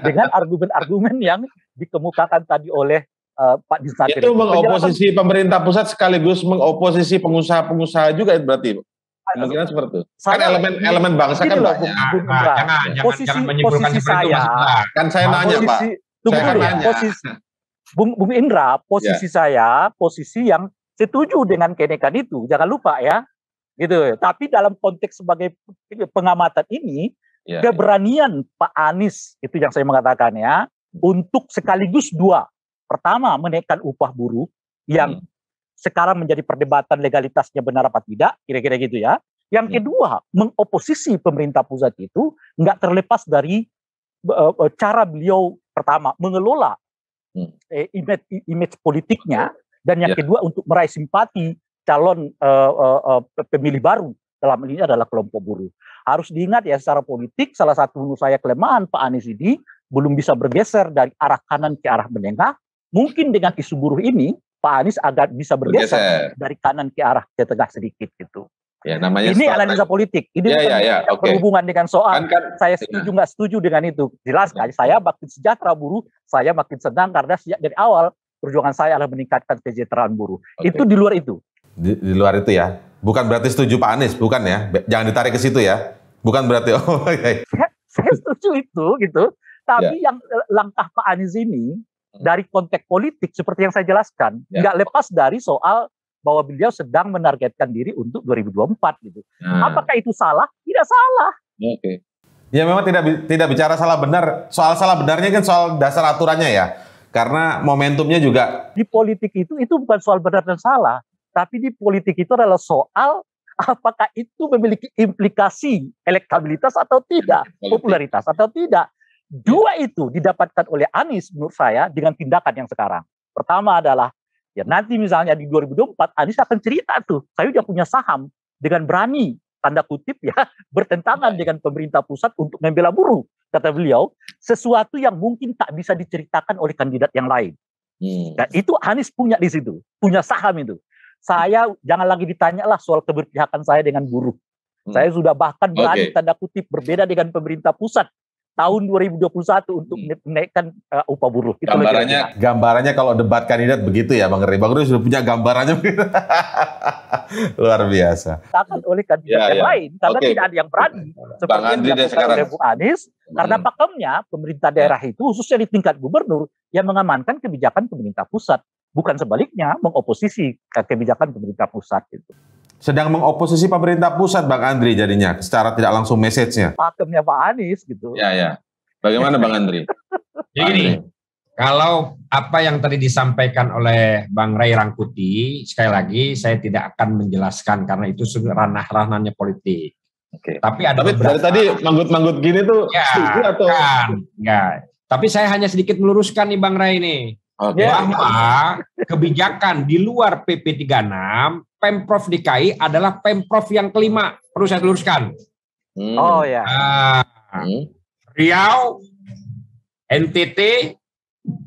dengan argumen-argumen yang dikemukakan tadi oleh uh, Pak Dinsatir. Itu mengoposisi pemerintah pusat sekaligus mengoposisi pengusaha-pengusaha juga berarti kemungkinan seperti itu. Saya, kan elemen elemen bangsa kan gitu loh, banyak. Bung, nah, jangan, jangan, posisi, jangan menyimpulkan posisi seperti saya, itu. kan saya nah, nanya, posisi, Pak. Tunggu saya dulu, ya, posisi Bung, Bung Indra, posisi yeah. saya, posisi yang setuju dengan kenaikan itu. Jangan lupa ya. Gitu. Tapi dalam konteks sebagai pengamatan ini, yeah, ya. keberanian yeah. Pak Anies itu yang saya mengatakan ya, hmm. untuk sekaligus dua. Pertama, menaikkan upah buruh yang hmm sekarang menjadi perdebatan legalitasnya benar apa tidak, kira-kira gitu ya. Yang ya. kedua, mengoposisi pemerintah pusat itu nggak terlepas dari uh, cara beliau pertama mengelola uh, image, image politiknya dan yang yeah. kedua untuk meraih simpati calon uh, uh, uh, pemilih baru dalam ini adalah kelompok buruh. Harus diingat ya secara politik salah satu menurut saya kelemahan Pak Anies ini belum bisa bergeser dari arah kanan ke arah menengah. Mungkin dengan isu buruh ini Pak Anies agak bisa bergeser, dari kanan ke arah ke tengah sedikit gitu. Ya, namanya ini strategi. analisa politik. Ini ya, ya, ya. Okay. berhubungan dengan soal kan, kan, saya setuju nggak ya. setuju dengan itu. Jelas ya. saya makin sejahtera buruh, saya makin senang karena sejak dari awal perjuangan saya adalah meningkatkan kesejahteraan buruh. Okay. Itu di luar itu. Di, di luar itu ya. Bukan berarti setuju Pak Anies, bukan ya. Jangan ditarik ke situ ya. Bukan berarti oh. Iya, iya. saya, saya setuju itu gitu. Tapi ya. yang eh, langkah Pak Anies ini dari konteks politik seperti yang saya jelaskan ya. nggak lepas dari soal bahwa beliau sedang menargetkan diri untuk 2024 gitu. Nah. Apakah itu salah? Tidak salah. Oke. Okay. Ya memang tidak tidak bicara salah benar. Soal salah benarnya kan soal dasar aturannya ya. Karena momentumnya juga di politik itu itu bukan soal benar dan salah, tapi di politik itu adalah soal apakah itu memiliki implikasi elektabilitas atau tidak, popularitas atau tidak. Iya. Dua itu didapatkan oleh Anies menurut saya dengan tindakan yang sekarang. Pertama adalah ya nanti misalnya di 2024 Anies akan cerita tuh, saya udah punya saham dengan berani tanda kutip ya bertentangan iya. dengan pemerintah pusat untuk membela buruh kata beliau sesuatu yang mungkin tak bisa diceritakan oleh kandidat yang lain. Hmm. Nah, itu Anies punya di situ, punya saham itu. Saya hmm. jangan lagi ditanyalah soal keberpihakan saya dengan buruh. Hmm. Saya sudah bahkan berani okay. tanda kutip berbeda dengan pemerintah pusat tahun 2021 untuk menaikkan hmm. uh, eh, upah buruh. Itu gambarannya, kira -kira. gambarannya kalau debat kandidat begitu ya, Bang Rey. Bang Rey sudah punya gambarannya luar biasa. Takut oleh kandidat ya, yang ya. lain karena okay. tidak ada yang berani. Bang Andri yang sekarang. oleh Bu Anies, hmm. karena pakemnya pemerintah ya. daerah itu khususnya di tingkat gubernur yang mengamankan kebijakan pemerintah pusat, bukan sebaliknya mengoposisi eh, kebijakan pemerintah pusat gitu sedang mengoposisi pemerintah pusat Bang Andri jadinya secara tidak langsung message-nya. Pakemnya Pak Anies gitu. Ya ya. Bagaimana Bang Andri? Jadi ya gini, kalau apa yang tadi disampaikan oleh Bang Ray Rangkuti, sekali lagi saya tidak akan menjelaskan karena itu ranah-ranahnya politik. Oke. Tapi ada Tapi beberapa, dari tadi manggut-manggut gini tuh ya, setuju atau kan, enggak. Ya. Tapi saya hanya sedikit meluruskan nih Bang Ray nih. Okay. Bahwa kebijakan di luar PP 36 Pemprov DKI adalah Pemprov yang kelima. Perlu saya luruskan. Hmm. Oh ya. hmm. Riau, NTT,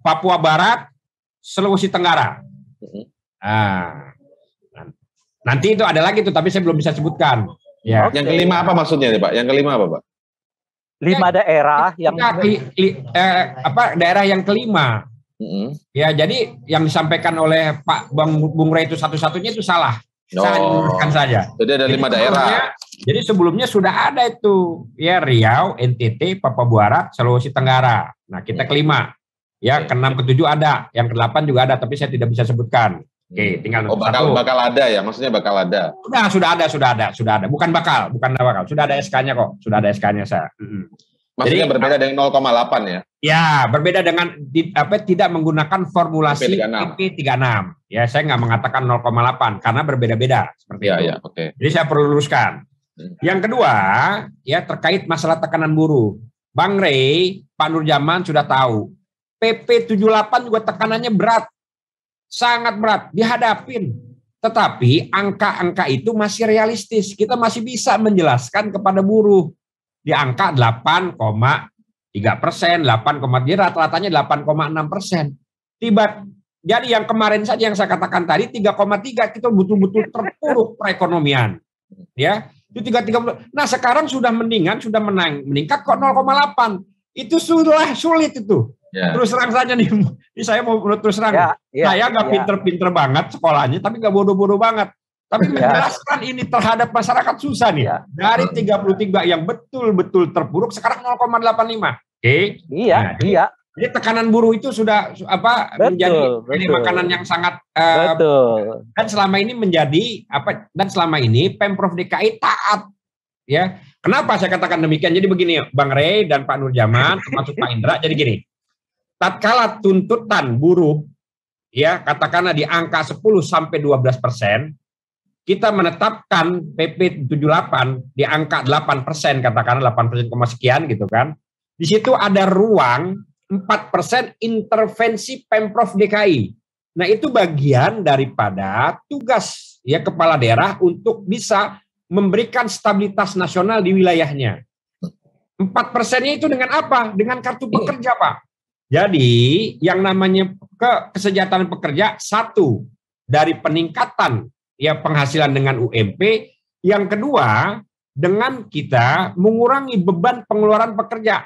Papua Barat, Sulawesi Tenggara. Hmm. Nah, nanti itu ada lagi tuh, tapi saya belum bisa sebutkan. Ya. Yang kelima apa maksudnya nih Pak? Yang kelima apa Pak? Lima daerah yang eh, apa daerah yang kelima. Mm-hmm. Ya, jadi yang disampaikan oleh Pak Bang Bung Ray itu satu-satunya itu salah. No. Saya luruskan oh. saja. Jadi ada lima daerah. Jadi sebelumnya sudah ada itu ya Riau, NTT, Papua Barat, Sulawesi Tenggara. Nah kita hmm. kelima, ya okay. keenam ketujuh ada, yang kedelapan juga ada, tapi saya tidak bisa sebutkan. Oke, okay, mm. tinggal oh, bakal bakal ada ya, maksudnya bakal ada. Sudah, sudah ada, sudah ada, sudah ada. Bukan bakal, bukan bakal. Sudah ada SK-nya kok, sudah ada SK-nya saya. Mm -hmm. Maksudnya Jadi, berbeda dengan 0,8 ya? Ya, berbeda dengan di, apa, tidak menggunakan formulasi IP36. Ya, saya nggak mengatakan 0,8 karena berbeda-beda seperti ya, itu. Ya, okay. Jadi saya perlu luruskan. Hmm. Yang kedua, ya terkait masalah tekanan buruh. Bang Rey, Pak Nurjaman sudah tahu. PP 78 juga tekanannya berat. Sangat berat, dihadapin. Tetapi angka-angka itu masih realistis. Kita masih bisa menjelaskan kepada buruh di angka 8,3 persen, 8, jadi rata-ratanya 8,6 persen. Tiba jadi yang kemarin saja yang saya katakan tadi 3,3 kita betul-betul terpuruk perekonomian, ya itu tiga tiga. Nah sekarang sudah mendingan, sudah menang, meningkat kok 0,8 itu sudah sulit itu. Ya. Terus terang saja nih, ini saya mau terus terang. Ya, ya, saya nggak ya. pinter-pinter banget sekolahnya, tapi nggak bodoh-bodoh banget. Tapi ya. menjelaskan ini terhadap masyarakat susah nih. Ya. Dari 33 yang betul-betul terburuk sekarang 0,85. Oke. Okay. Iya, nah, iya. Jadi tekanan buruh itu sudah apa betul, menjadi betul. ini makanan yang sangat uh, betul. dan selama ini menjadi apa dan selama ini Pemprov DKI taat ya. Kenapa saya katakan demikian? Jadi begini Bang Rey dan Pak Nurjaman termasuk Pak Indra jadi gini. Tatkala tuntutan buruh ya katakanlah di angka 10 sampai 12 persen kita menetapkan PP 78 di angka 8 persen, katakan 8 persen koma sekian gitu kan. Di situ ada ruang 4 persen intervensi Pemprov DKI. Nah itu bagian daripada tugas ya kepala daerah untuk bisa memberikan stabilitas nasional di wilayahnya. 4 persennya itu dengan apa? Dengan kartu pekerja Pak. Jadi yang namanya ke kesejahteraan pekerja satu dari peningkatan ya penghasilan dengan UMP. Yang kedua, dengan kita mengurangi beban pengeluaran pekerja.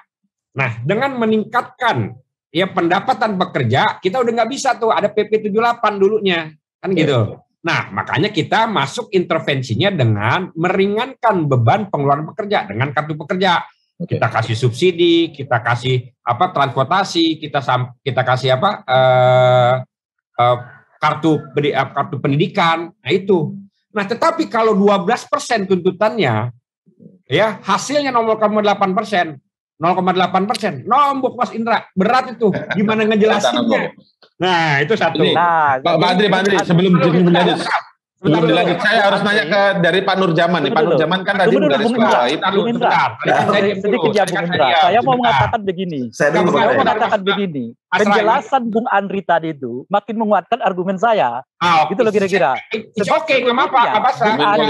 Nah, dengan meningkatkan ya pendapatan pekerja, kita udah nggak bisa tuh ada PP 78 dulunya. Kan iya. gitu. Nah, makanya kita masuk intervensinya dengan meringankan beban pengeluaran pekerja dengan kartu pekerja. Okay. Kita kasih subsidi, kita kasih apa transportasi, kita kita kasih apa eh, eh kartu eh, kartu pendidikan. Nah itu. Nah tetapi kalau 12 persen tuntutannya, ya hasilnya 0,8 persen, 0,8 persen. Nombok Mas Indra, berat itu. Gimana ngejelasinnya? Nah itu satu. Nah, Pak Andri, Pak Andri, nah, sebelum sebelum Bentar, iya. dilanjut. Saya harus nanya ke dari Pak Nurjaman nih. Pak Nurjaman kan tadi udah suara. Bung Indra, sedikit ya Bung Indra. Saya mau mengatakan begini. Saya mau mengatakan begini. Penjelasan Bung Andri tadi itu makin menguatkan argumen saya. Ah, gitu loh kira-kira. Oke, nggak apa-apa. Bung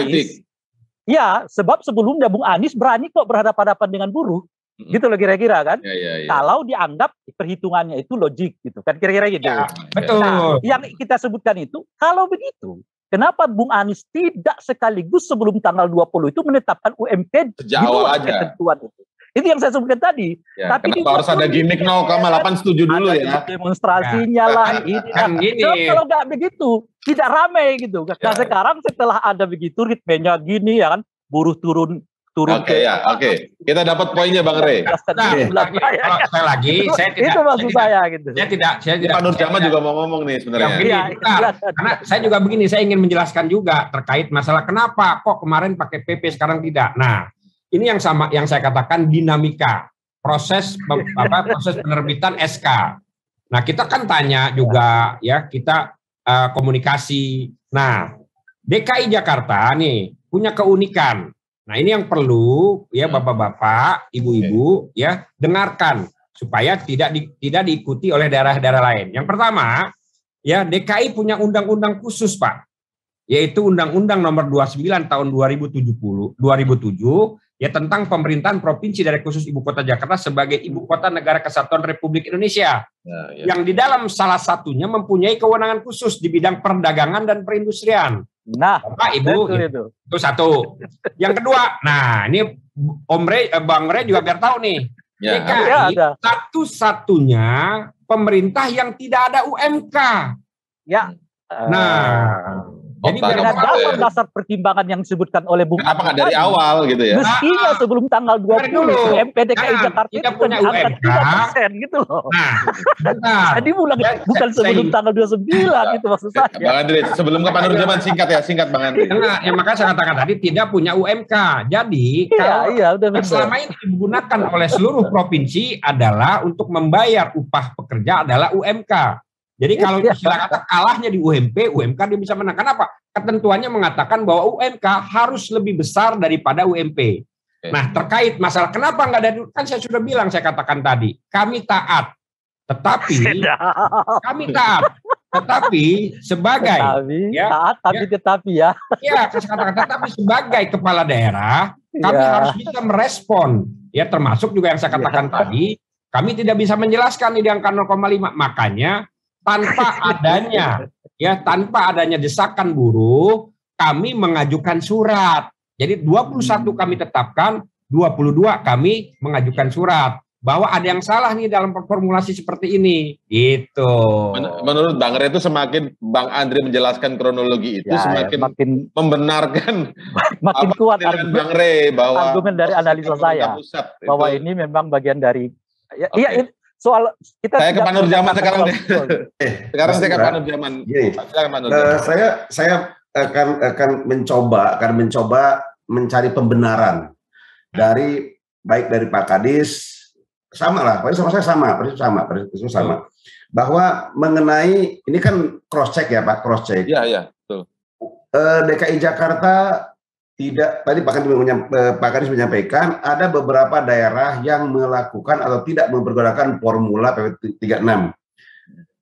Ya, sebab sebelumnya Bung Anies berani kok berhadapan-hadapan dengan buruh. Gitu loh kira-kira kan. Ya, ya, ya. Kalau dianggap perhitungannya itu logik gitu kan kira-kira gitu. Ya, nah, betul. Nah, yang kita sebutkan itu kalau begitu Kenapa Bung Anies tidak sekaligus sebelum tanggal 20 itu menetapkan UMP Sejak di luar aja. ketentuan itu? Itu yang saya sebutkan tadi. Ya, Tapi kenapa harus ada gimmick no, setuju dulu ya. Demonstrasinya ya. lah kan ini. Kan nah, gini. So, kalau nggak begitu, tidak ramai gitu. Ya. Nah, sekarang setelah ada begitu ritmenya gini ya kan, buruh turun turun okay, ya, oke okay. kita dapat poinnya bang Re. Nah, nah, kalau saya lagi saya tidak itu maksud saya, saya gitu. Saya tidak saya tidak. Pak Nurjama juga mau ngomong nih sebenarnya. Ya, ya, karena saya juga begini saya ingin menjelaskan juga terkait masalah kenapa kok kemarin pakai PP sekarang tidak. Nah ini yang sama yang saya katakan dinamika proses apa proses penerbitan SK. Nah kita kan tanya juga ya kita uh, komunikasi. Nah DKI Jakarta nih punya keunikan Nah, ini yang perlu ya hmm. Bapak-bapak, ibu-ibu okay. ya dengarkan supaya tidak di, tidak diikuti oleh daerah-daerah lain. Yang pertama, ya DKI punya undang-undang khusus, Pak. Yaitu Undang-Undang Nomor 29 Tahun 2070 2007 ya tentang pemerintahan provinsi dari khusus ibu kota Jakarta sebagai ibu kota negara kesatuan Republik Indonesia. Ya, ya. Yang di dalam salah satunya mempunyai kewenangan khusus di bidang perdagangan dan perindustrian. Nah, Bapak Ibu itu, ya. itu. itu satu. Yang kedua, nah ini Om Re, eh, Bang Re juga biar tahu nih. Ya. Kan ya, satu-satunya pemerintah yang tidak ada UMK. Ya. Nah, ah. Jadi karena dapat dasar pertimbangan yang disebutkan oleh Bung nggak dari awal gitu ya? Mestinya ah. sebelum tanggal 20 MPDKI nah, Jakarta itu kan diangkat persen gitu loh. Nah, jadi mulai bukan sebelum tanggal 29 gitu maksud saya. Bang Andre, sebelum ke zaman singkat ya, singkat Bang Andre. Nah, yang makanya saya katakan tadi tidak punya UMK. Jadi iya, kalau iya, iya, selama ini digunakan oleh seluruh provinsi adalah untuk membayar upah pekerja adalah UMK. Jadi iya. kalau kata-kata kalahnya di UMP, UMK dia bisa menang. Kenapa? Ketentuannya mengatakan bahwa UMK harus lebih besar daripada UMP. Nah, terkait masalah kenapa nggak ada? kan saya sudah bilang saya katakan tadi, kami taat. Tetapi kami taat. Tetapi sebagai tetapi, ya, taat tapi ya, tetapi ya. Ya, saya katakan tetapi sebagai kepala daerah, kami ya. harus bisa merespon. Ya, termasuk juga yang saya iya. katakan ya. tadi, kami tidak bisa menjelaskan ini di angka 0,5. Makanya tanpa adanya ya tanpa adanya desakan buruh kami mengajukan surat. Jadi 21 hmm. kami tetapkan, 22 kami mengajukan surat bahwa ada yang salah nih dalam formulasi seperti ini. itu Menurut Bang rey itu semakin Bang Andre menjelaskan kronologi itu ya, ya semakin, ya, makin membenarkan makin kuat argumen Bang rey bahwa argumen dari analisa saya pusat, bahwa itu. ini memang bagian dari ya, okay. iya soal kita saya ke Panur zaman sekarang deh. sekarang saya ke Panur zaman. Uh, eh, saya saya akan akan mencoba akan mencoba mencari pembenaran dari baik dari Pak Kadis sama lah, pasti sama saya sama, persis sama, persis sama. Hmm. Bahwa mengenai ini kan cross check ya Pak, cross check. Iya, iya, betul. Eh, DKI Jakarta tidak tadi Pak Kadis, eh, Pak Kadis menyampaikan ada beberapa daerah yang melakukan atau tidak mempergunakan formula PP36. enam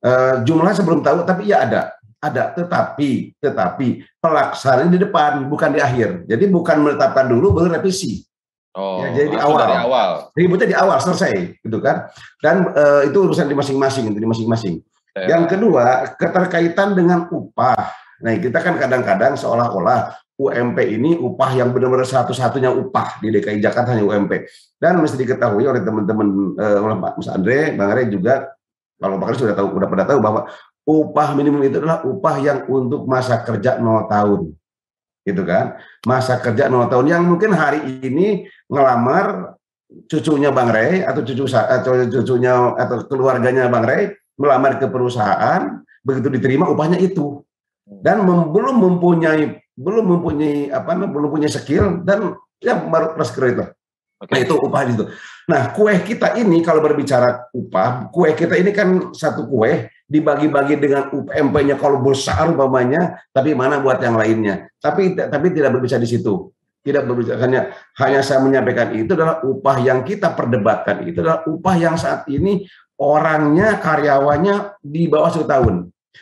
eh, jumlah sebelum tahu tapi ya ada ada tetapi tetapi pelaksanaan di depan bukan di akhir jadi bukan menetapkan dulu baru revisi oh, ya, jadi di awal, dari awal ributnya di awal selesai gitu kan dan e, itu urusan di masing-masing di masing-masing ya. yang kedua keterkaitan dengan upah nah kita kan kadang-kadang seolah-olah UMP ini upah yang benar-benar satu-satunya upah di DKI Jakarta hanya UMP. Dan mesti diketahui oleh teman-teman eh, oleh Pak Mas Andre, Bang Andre juga kalau Pak Andre sudah tahu sudah pernah tahu bahwa upah minimum itu adalah upah yang untuk masa kerja 0 tahun. Gitu kan? Masa kerja 0 tahun yang mungkin hari ini ngelamar cucunya Bang Rey atau cucu atau cucunya atau keluarganya Bang Rey melamar ke perusahaan, begitu diterima upahnya itu. Dan belum mempunyai belum mempunyai apa namanya belum punya skill dan ya baru plus itu. Okay. Nah itu upah itu. Nah kue kita ini kalau berbicara upah, kue kita ini kan satu kue dibagi-bagi dengan UMP-nya kalau besar umpamanya, tapi mana buat yang lainnya. Tapi tapi tidak berbicara di situ. Tidak berbicara hanya hanya saya menyampaikan itu adalah upah yang kita perdebatkan itu adalah upah yang saat ini orangnya karyawannya di bawah satu tahun.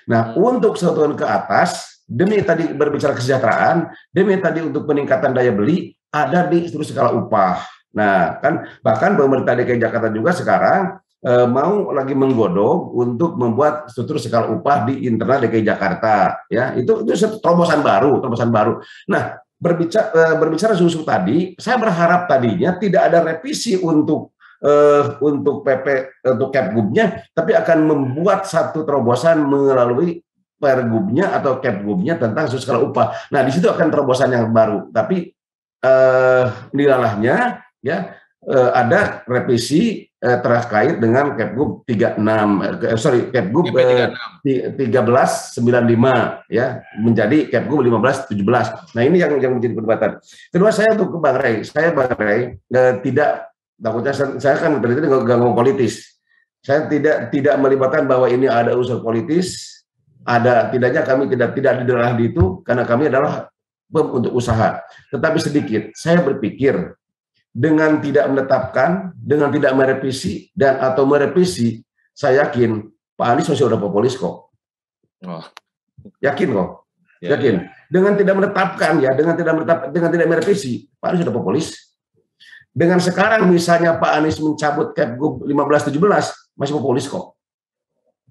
Nah hmm. untuk satu tahun ke atas demi tadi berbicara kesejahteraan, demi tadi untuk peningkatan daya beli ada di seluruh skala upah. Nah, kan bahkan pemerintah DKI Jakarta juga sekarang e, mau lagi menggodok untuk membuat struktur skala upah di internal DKI Jakarta, ya. Itu itu terobosan baru, terobosan baru. Nah, eh, berbicara e, berbicara susu tadi, saya berharap tadinya tidak ada revisi untuk Uh, untuk PP untuk capgubnya, tapi akan membuat satu terobosan melalui pergubnya atau Capgubnya tentang skala upah. Nah, di situ akan terobosan yang baru. Tapi eh, nilalahnya ya eh, ada revisi eh, terkait dengan Capgub 36 eh, eh, sorry capgub eh, 1395 ya menjadi tujuh 1517. Nah, ini yang yang menjadi perdebatan. Kedua saya untuk ke Bang Ray. Saya Bang Ray eh, tidak takutnya saya kan berarti ngomong politis. Saya tidak tidak melibatkan bahwa ini ada unsur politis ada tidaknya kami tidak tidak di dalam itu karena kami adalah BEM untuk usaha. Tetapi sedikit, saya berpikir dengan tidak menetapkan, dengan tidak merevisi dan atau merevisi, saya yakin Pak Anies masih udah populis kok. Oh. Yakin kok, ya, yakin. Ya. Dengan tidak menetapkan ya, dengan tidak menetap, dengan tidak merevisi, Pak Anies sudah populis. Dengan sekarang misalnya Pak Anies mencabut Kepgub 15-17, masih populis kok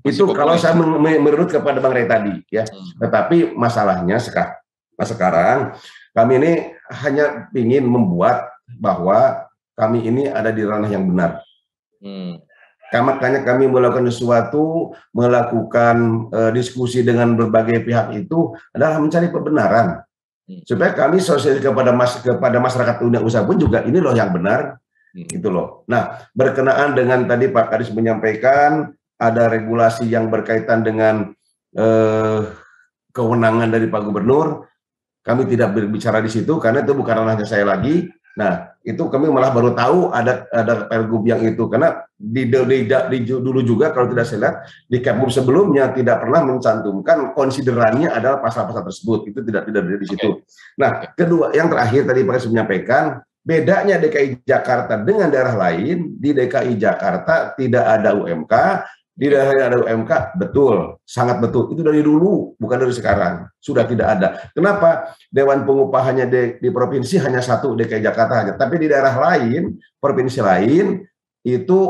itu kalau saya menurut kepada Bang Ray tadi ya. Hmm. Tetapi masalahnya sekarang, sekarang kami ini hanya ingin membuat bahwa kami ini ada di ranah yang benar. Hmm. Makanya kami melakukan sesuatu, melakukan uh, diskusi dengan berbagai pihak itu adalah mencari pembenaran hmm. supaya kami sosial kepada mas kepada masyarakat dunia usaha pun juga ini loh yang benar hmm. gitu loh. Nah berkenaan dengan tadi Pak Karis menyampaikan ada regulasi yang berkaitan dengan eh, kewenangan dari Pak Gubernur. Kami tidak berbicara di situ karena itu bukan ranahnya saya lagi. Nah, itu kami malah baru tahu ada ada pergub yang itu karena di, di, di, di dulu juga kalau tidak saya di Kepgub sebelumnya tidak pernah mencantumkan konsiderannya adalah pasal-pasal tersebut. Itu tidak tidak ada di situ. Nah, kedua yang terakhir tadi Pak menyampaikan bedanya DKI Jakarta dengan daerah lain di DKI Jakarta tidak ada UMK di daerah yang ada UMK betul sangat betul itu dari dulu bukan dari sekarang sudah tidak ada kenapa dewan pengupahannya di, di provinsi hanya satu DKI Jakarta saja tapi di daerah lain provinsi lain itu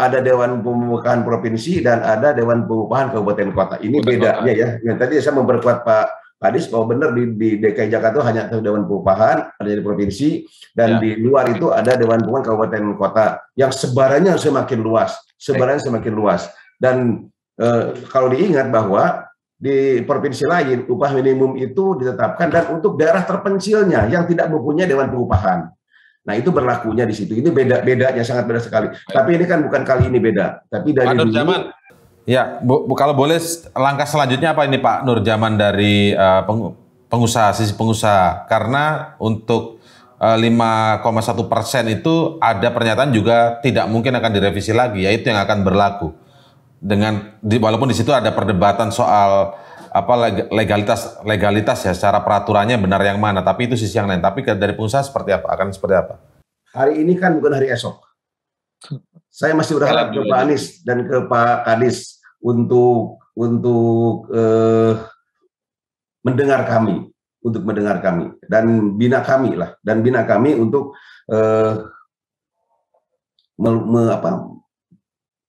ada dewan pengupahan provinsi dan ada dewan pengupahan kabupaten kota ini Kabupaten bedanya kota. ya yang tadi saya memperkuat Pak Kadis bahwa benar di, di DKI Jakarta hanya ada Dewan Pengupahan, ada di provinsi, dan ya. di luar itu ada Dewan Pengupahan Kabupaten Kota yang sebarannya semakin luas. Sebarannya semakin luas. Dan e, kalau diingat bahwa di provinsi lain upah minimum itu ditetapkan dan untuk daerah terpencilnya yang tidak mempunyai dewan pengupahan. Nah, itu berlakunya di situ. Ini beda bedanya sangat beda sekali. Ya. Tapi ini kan bukan kali ini beda, tapi dari Pak Nurjaman. ya, bu, bu, kalau boleh langkah selanjutnya apa ini Pak Nurjaman dari uh, pengusaha sisi pengusaha karena untuk 5,1 eh, persen itu ada pernyataan juga tidak mungkin akan direvisi lagi, yaitu yang akan berlaku. Dengan di, walaupun di situ ada perdebatan soal apa legalitas legalitas ya secara peraturannya benar yang mana, tapi itu sisi yang lain. Tapi dari pengusaha seperti apa? Akan seperti apa? Hari ini kan bukan hari esok. Saya masih berharap ke Pak Anies dan ke Pak Kadis untuk untuk eh, mendengar kami untuk mendengar kami dan bina kami lah dan bina kami untuk uh, eh, me, me, apa,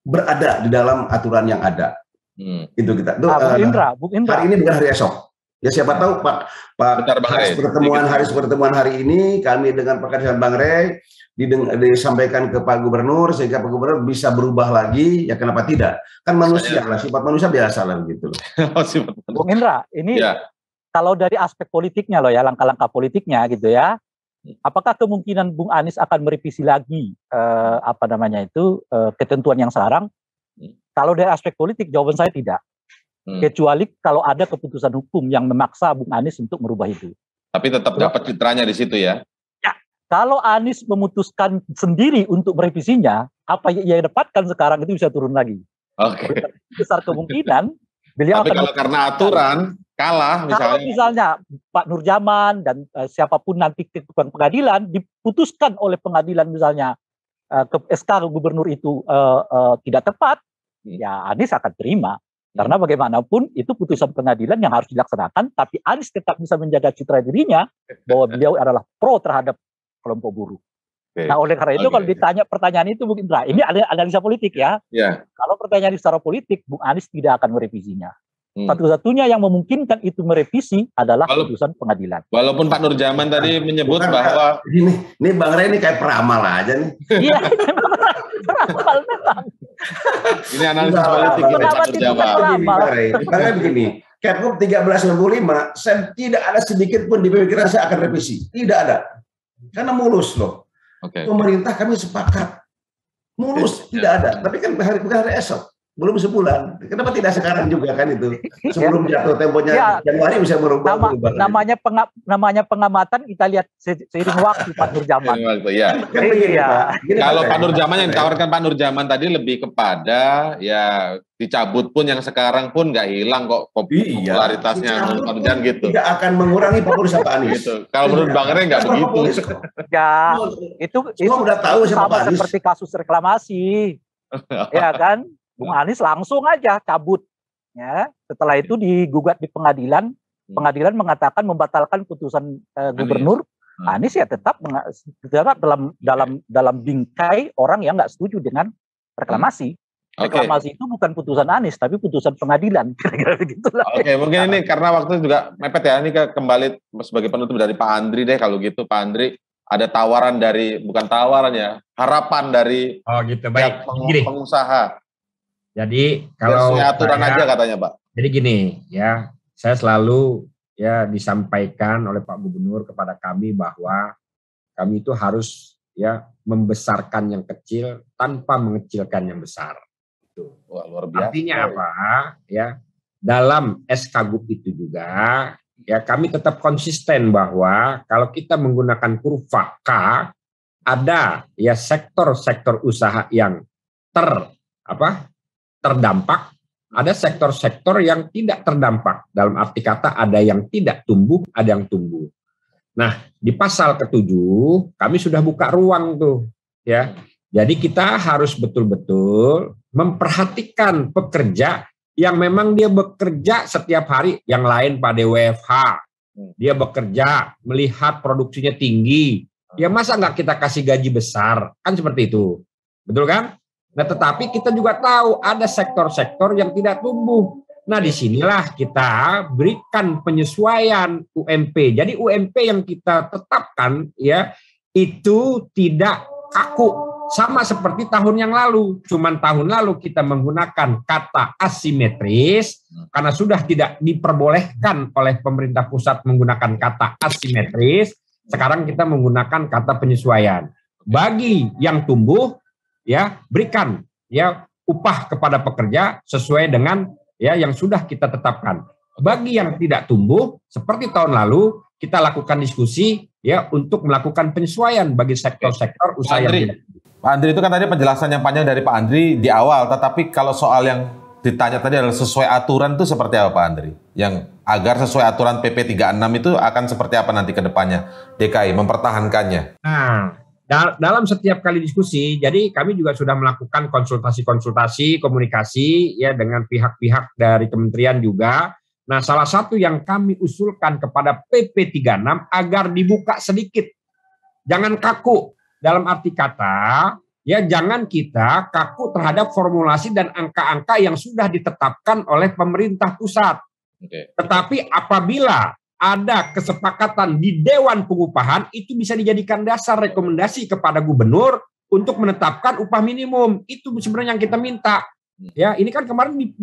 berada di dalam aturan yang ada. Hmm. Itu kita. Itu, ah, Bu eh, Indra, Indra. Hari ini bukan hari esok. Ya siapa tahu Pak Pak Bentar, pertemuan hari pertemuan hari ini kami dengan perkajian Bang Rey disampaikan ke Pak Gubernur sehingga Pak Gubernur bisa berubah lagi ya kenapa tidak kan manusia lah sifat manusia biasa lah gitu. oh, Bung Indra ini ya kalau dari aspek politiknya loh ya, langkah-langkah politiknya gitu ya. Apakah kemungkinan Bung Anies akan merevisi lagi eh, apa namanya itu eh, ketentuan yang sekarang? Kalau dari aspek politik jawaban saya tidak. Hmm. Kecuali kalau ada keputusan hukum yang memaksa Bung Anies untuk merubah itu. Tapi tetap dapat citranya di situ ya. Ya, kalau Anies memutuskan sendiri untuk merevisinya, apa yang ia dapatkan sekarang itu bisa turun lagi. Oke. Okay. Besar kemungkinan beliau Tapi akan kalau karena aturan kalah misalnya. Kalau misalnya Pak Nurjaman dan uh, siapapun nanti ke pengadilan diputuskan oleh pengadilan misalnya uh, ke SK gubernur itu uh, uh, tidak tepat, ya Anies akan terima. Karena hmm. bagaimanapun itu putusan pengadilan yang harus dilaksanakan, tapi Anies tetap bisa menjaga citra dirinya bahwa beliau adalah pro terhadap kelompok buruh. Okay. Nah oleh karena itu okay. kalau ditanya pertanyaan itu mungkin Indra, ini analisa politik ya. Yeah. Kalau pertanyaan secara politik, Bung Anies tidak akan merevisinya. Hmm. Satu-satunya yang memungkinkan itu merevisi adalah Walau, putusan pengadilan. Walaupun Pak Nurjaman tadi menyebut Bukan, bahwa ini, ini Bang Ray ini kayak peramal aja nih. Iya, peramal memang. ini analisis politik ini Pak Nurjaman. Karena begini, Kepkup 1365, saya tidak ada sedikit pun di pemikiran saya akan revisi. Tidak ada. Karena mulus loh. Okay. Pemerintah kami sepakat. Mulus, tidak ada. Tapi kan hari, hari esok belum sebulan. Kenapa tidak sekarang juga kan itu? Sebelum jatuh temponya ya. Januari bisa Nama, berubah, namanya ya. penga, namanya pengamatan kita lihat seiring waktu Pak Nurjaman. ya. Kan iya. Kalau Pak Nurjaman yang ditawarkan Pak Nurjaman tadi lebih kepada ya dicabut pun yang sekarang pun nggak hilang kok iya. popularitasnya iya. Pak gitu. Tidak akan mengurangi popularitas Pak Anies. Gitu. Kalau menurut Bang Rey nggak begitu. Ya, itu, itu, tahu sama, seperti kasus reklamasi. ya kan? Bung ya. Anies langsung aja cabut. Ya, setelah itu digugat di pengadilan. Hmm. Pengadilan mengatakan membatalkan putusan uh, gubernur. Hmm. Anies ya tetap tetap dalam dalam dalam bingkai orang yang nggak setuju dengan reklamasi. Hmm. Reklamasi itu bukan putusan Anies, tapi putusan pengadilan. Kira-kira gitu Oke, okay, mungkin ini nah. karena waktu juga mepet ya. Ini ke kembali sebagai penutup dari Pak Andri deh kalau gitu. Pak Andri, ada tawaran dari bukan tawaran ya, harapan dari oh, gitu. Baik. Peng, pengusaha jadi kalau ya, aturan saya, aja katanya Pak. Jadi gini ya, saya selalu ya disampaikan oleh Pak Gubernur kepada kami bahwa kami itu harus ya membesarkan yang kecil tanpa mengecilkan yang besar. Itu. luar biasa. Artinya apa? Ya, dalam SKGUP itu juga ya kami tetap konsisten bahwa kalau kita menggunakan kurva K ada ya sektor-sektor usaha yang ter apa? terdampak, ada sektor-sektor yang tidak terdampak. Dalam arti kata ada yang tidak tumbuh, ada yang tumbuh. Nah, di pasal ketujuh kami sudah buka ruang tuh, ya. Jadi kita harus betul-betul memperhatikan pekerja yang memang dia bekerja setiap hari, yang lain pada WFH, dia bekerja melihat produksinya tinggi, ya masa nggak kita kasih gaji besar, kan seperti itu, betul kan? Nah, tetapi kita juga tahu ada sektor-sektor yang tidak tumbuh. Nah, disinilah kita berikan penyesuaian UMP. Jadi UMP yang kita tetapkan ya itu tidak kaku sama seperti tahun yang lalu. Cuman tahun lalu kita menggunakan kata asimetris karena sudah tidak diperbolehkan oleh pemerintah pusat menggunakan kata asimetris. Sekarang kita menggunakan kata penyesuaian. Bagi yang tumbuh ya berikan ya upah kepada pekerja sesuai dengan ya yang sudah kita tetapkan. Bagi yang tidak tumbuh seperti tahun lalu kita lakukan diskusi ya untuk melakukan penyesuaian bagi sektor-sektor usaha Andri, yang tidak. Pak Andri itu kan tadi penjelasan yang panjang dari Pak Andri di awal, tetapi kalau soal yang ditanya tadi adalah sesuai aturan itu seperti apa Pak Andri? Yang agar sesuai aturan PP 36 itu akan seperti apa nanti ke depannya DKI mempertahankannya? Nah, dalam setiap kali diskusi, jadi kami juga sudah melakukan konsultasi-konsultasi, komunikasi ya dengan pihak-pihak dari kementerian juga. Nah, salah satu yang kami usulkan kepada PP36 agar dibuka sedikit. Jangan kaku dalam arti kata, ya jangan kita kaku terhadap formulasi dan angka-angka yang sudah ditetapkan oleh pemerintah pusat. Oke. Tetapi apabila ada kesepakatan di Dewan Pengupahan itu bisa dijadikan dasar rekomendasi kepada gubernur untuk menetapkan upah minimum. Itu sebenarnya yang kita minta. Ya, ini kan kemarin di,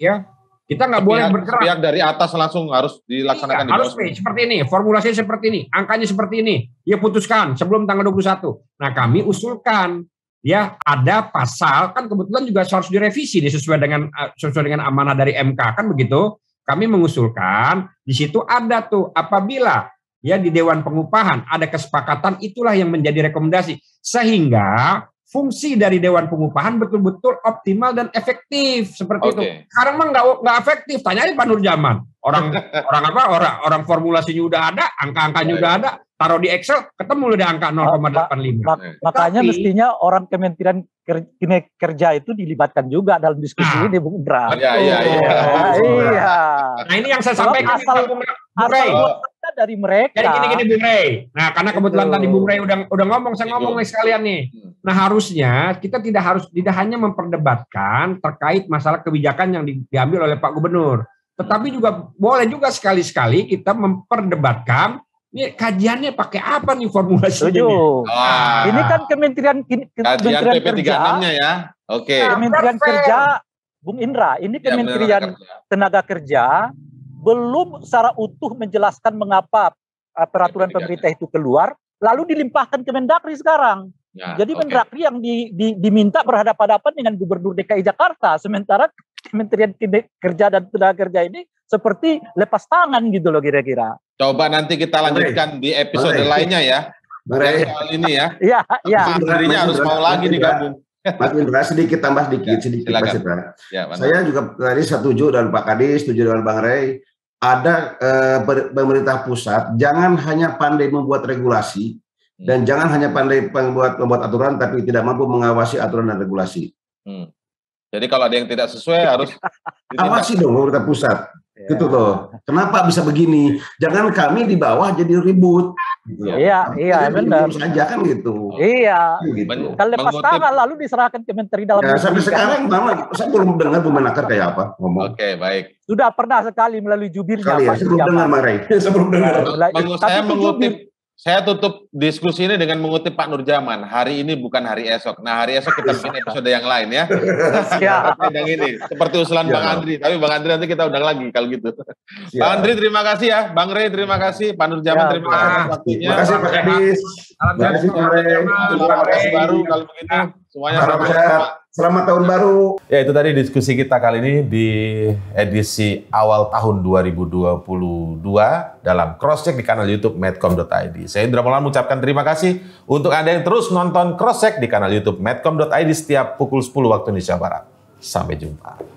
Ya, kita nggak boleh bergerak. Pihak dari atas langsung harus dilaksanakan. Iya, di harus nih, seperti ini. Formulasinya seperti ini. Angkanya seperti ini. Ya putuskan sebelum tanggal 21. Nah kami usulkan ya ada pasal kan kebetulan juga harus direvisi nih sesuai dengan eh, sesuai dengan amanah dari MK kan begitu kami mengusulkan di situ ada tuh apabila ya di dewan pengupahan ada kesepakatan itulah yang menjadi rekomendasi sehingga fungsi dari dewan pengupahan betul-betul optimal dan efektif seperti okay. itu. Sekarang mah nggak efektif. Tanya aja Pak Nur Orang orang apa? Orang orang formulasinya udah ada, angka-angkanya udah ada, taruh di Excel, ketemu udah angka 0,85. makanya Tapi, mestinya orang Kementerian Kerja itu dilibatkan juga dalam diskusi nah, ini, Bung Bra. Iya, iya, iya, iya. iya. Nah, ini yang saya sampaikan asal, Bung Ray. Asal dari mereka. Jadi gini-gini Bung Ray. Nah, karena kebetulan tadi Bung Ray udah udah ngomong, saya ngomong nih sekalian nih. Hmm. Nah, harusnya kita tidak harus tidak hanya memperdebatkan terkait masalah kebijakan yang diambil oleh Pak Gubernur tetapi juga boleh juga sekali-sekali kita memperdebatkan ini kajiannya pakai apa nih formulasi Setuju. ini? Ah. Ini kan Kementerian Kementerian Kerja. ya. Oke. Okay. Kementerian Perfect. Kerja Bung Indra, ini ya, Kementerian ya, Tenaga Kerja belum secara utuh menjelaskan mengapa eh, peraturan pemerintah itu keluar lalu dilimpahkan ke Mendagri sekarang. Ya, Jadi okay. Mendagri yang di, di, diminta berhadapan-hadapan dengan Gubernur DKI Jakarta, sementara Kementerian Kerja dan Tenaga Kerja ini seperti lepas tangan gitu loh kira-kira. Coba nanti kita lanjutkan di episode lainnya ya. Baik. Soal ini ya. Iya, iya. Menterinya harus mau lagi digabung. Mas Indra sedikit tambah sedikit ya, sedikit silakan. Mas Ya, Saya juga tadi setuju dan Pak Kadis, setuju dengan Bang Rey. Ada eh, pemerintah pusat jangan hanya pandai membuat regulasi hmm. dan jangan hanya pandai membuat membuat aturan tapi tidak mampu mengawasi aturan dan regulasi. Hmm. Jadi kalau ada yang tidak sesuai harus awasi dong pemerintah pusat. Ya. Gitu loh. Kenapa bisa begini? Jangan kami di bawah jadi ribut. Gitu. Iya, iya, iya benar. saja kan gitu. Iya. Kan gitu. Kalau lepas tangan lalu diserahkan ke Menteri Dalam ya, Negeri. Ya, sampai kan? sekarang Mama, saya belum dengar pemenakar kayak apa ngomong. Oke, okay, baik. Sudah pernah sekali melalui Jubir. Sekali ya, iya, saya belum dengar, Marai. saya belum dengar. Bang, saya mengutip saya tutup diskusi ini dengan mengutip Pak Nurjaman. Hari ini bukan hari esok. Nah, hari esok kita bikin episode yang lain ya. yang ini. Seperti usulan Siap. Bang Andri. Tapi Bang Andri nanti kita undang lagi kalau gitu. Siap. Bang Andri terima kasih ya. Bang Rey terima kasih. Pak Nurjaman terima kasih waktunya. Terima kasih Pak Kadis. Terima kasih Pak Rey. Terima kasih baru kalau begitu. Semuanya selamat. Selamat tahun baru. Ya itu tadi diskusi kita kali ini di edisi awal tahun 2022 dalam Crosscheck di kanal YouTube medcom.id. Saya Indra Maulana mengucapkan terima kasih untuk Anda yang terus nonton Crosscheck di kanal YouTube medcom.id setiap pukul 10 waktu Indonesia Barat. Sampai jumpa.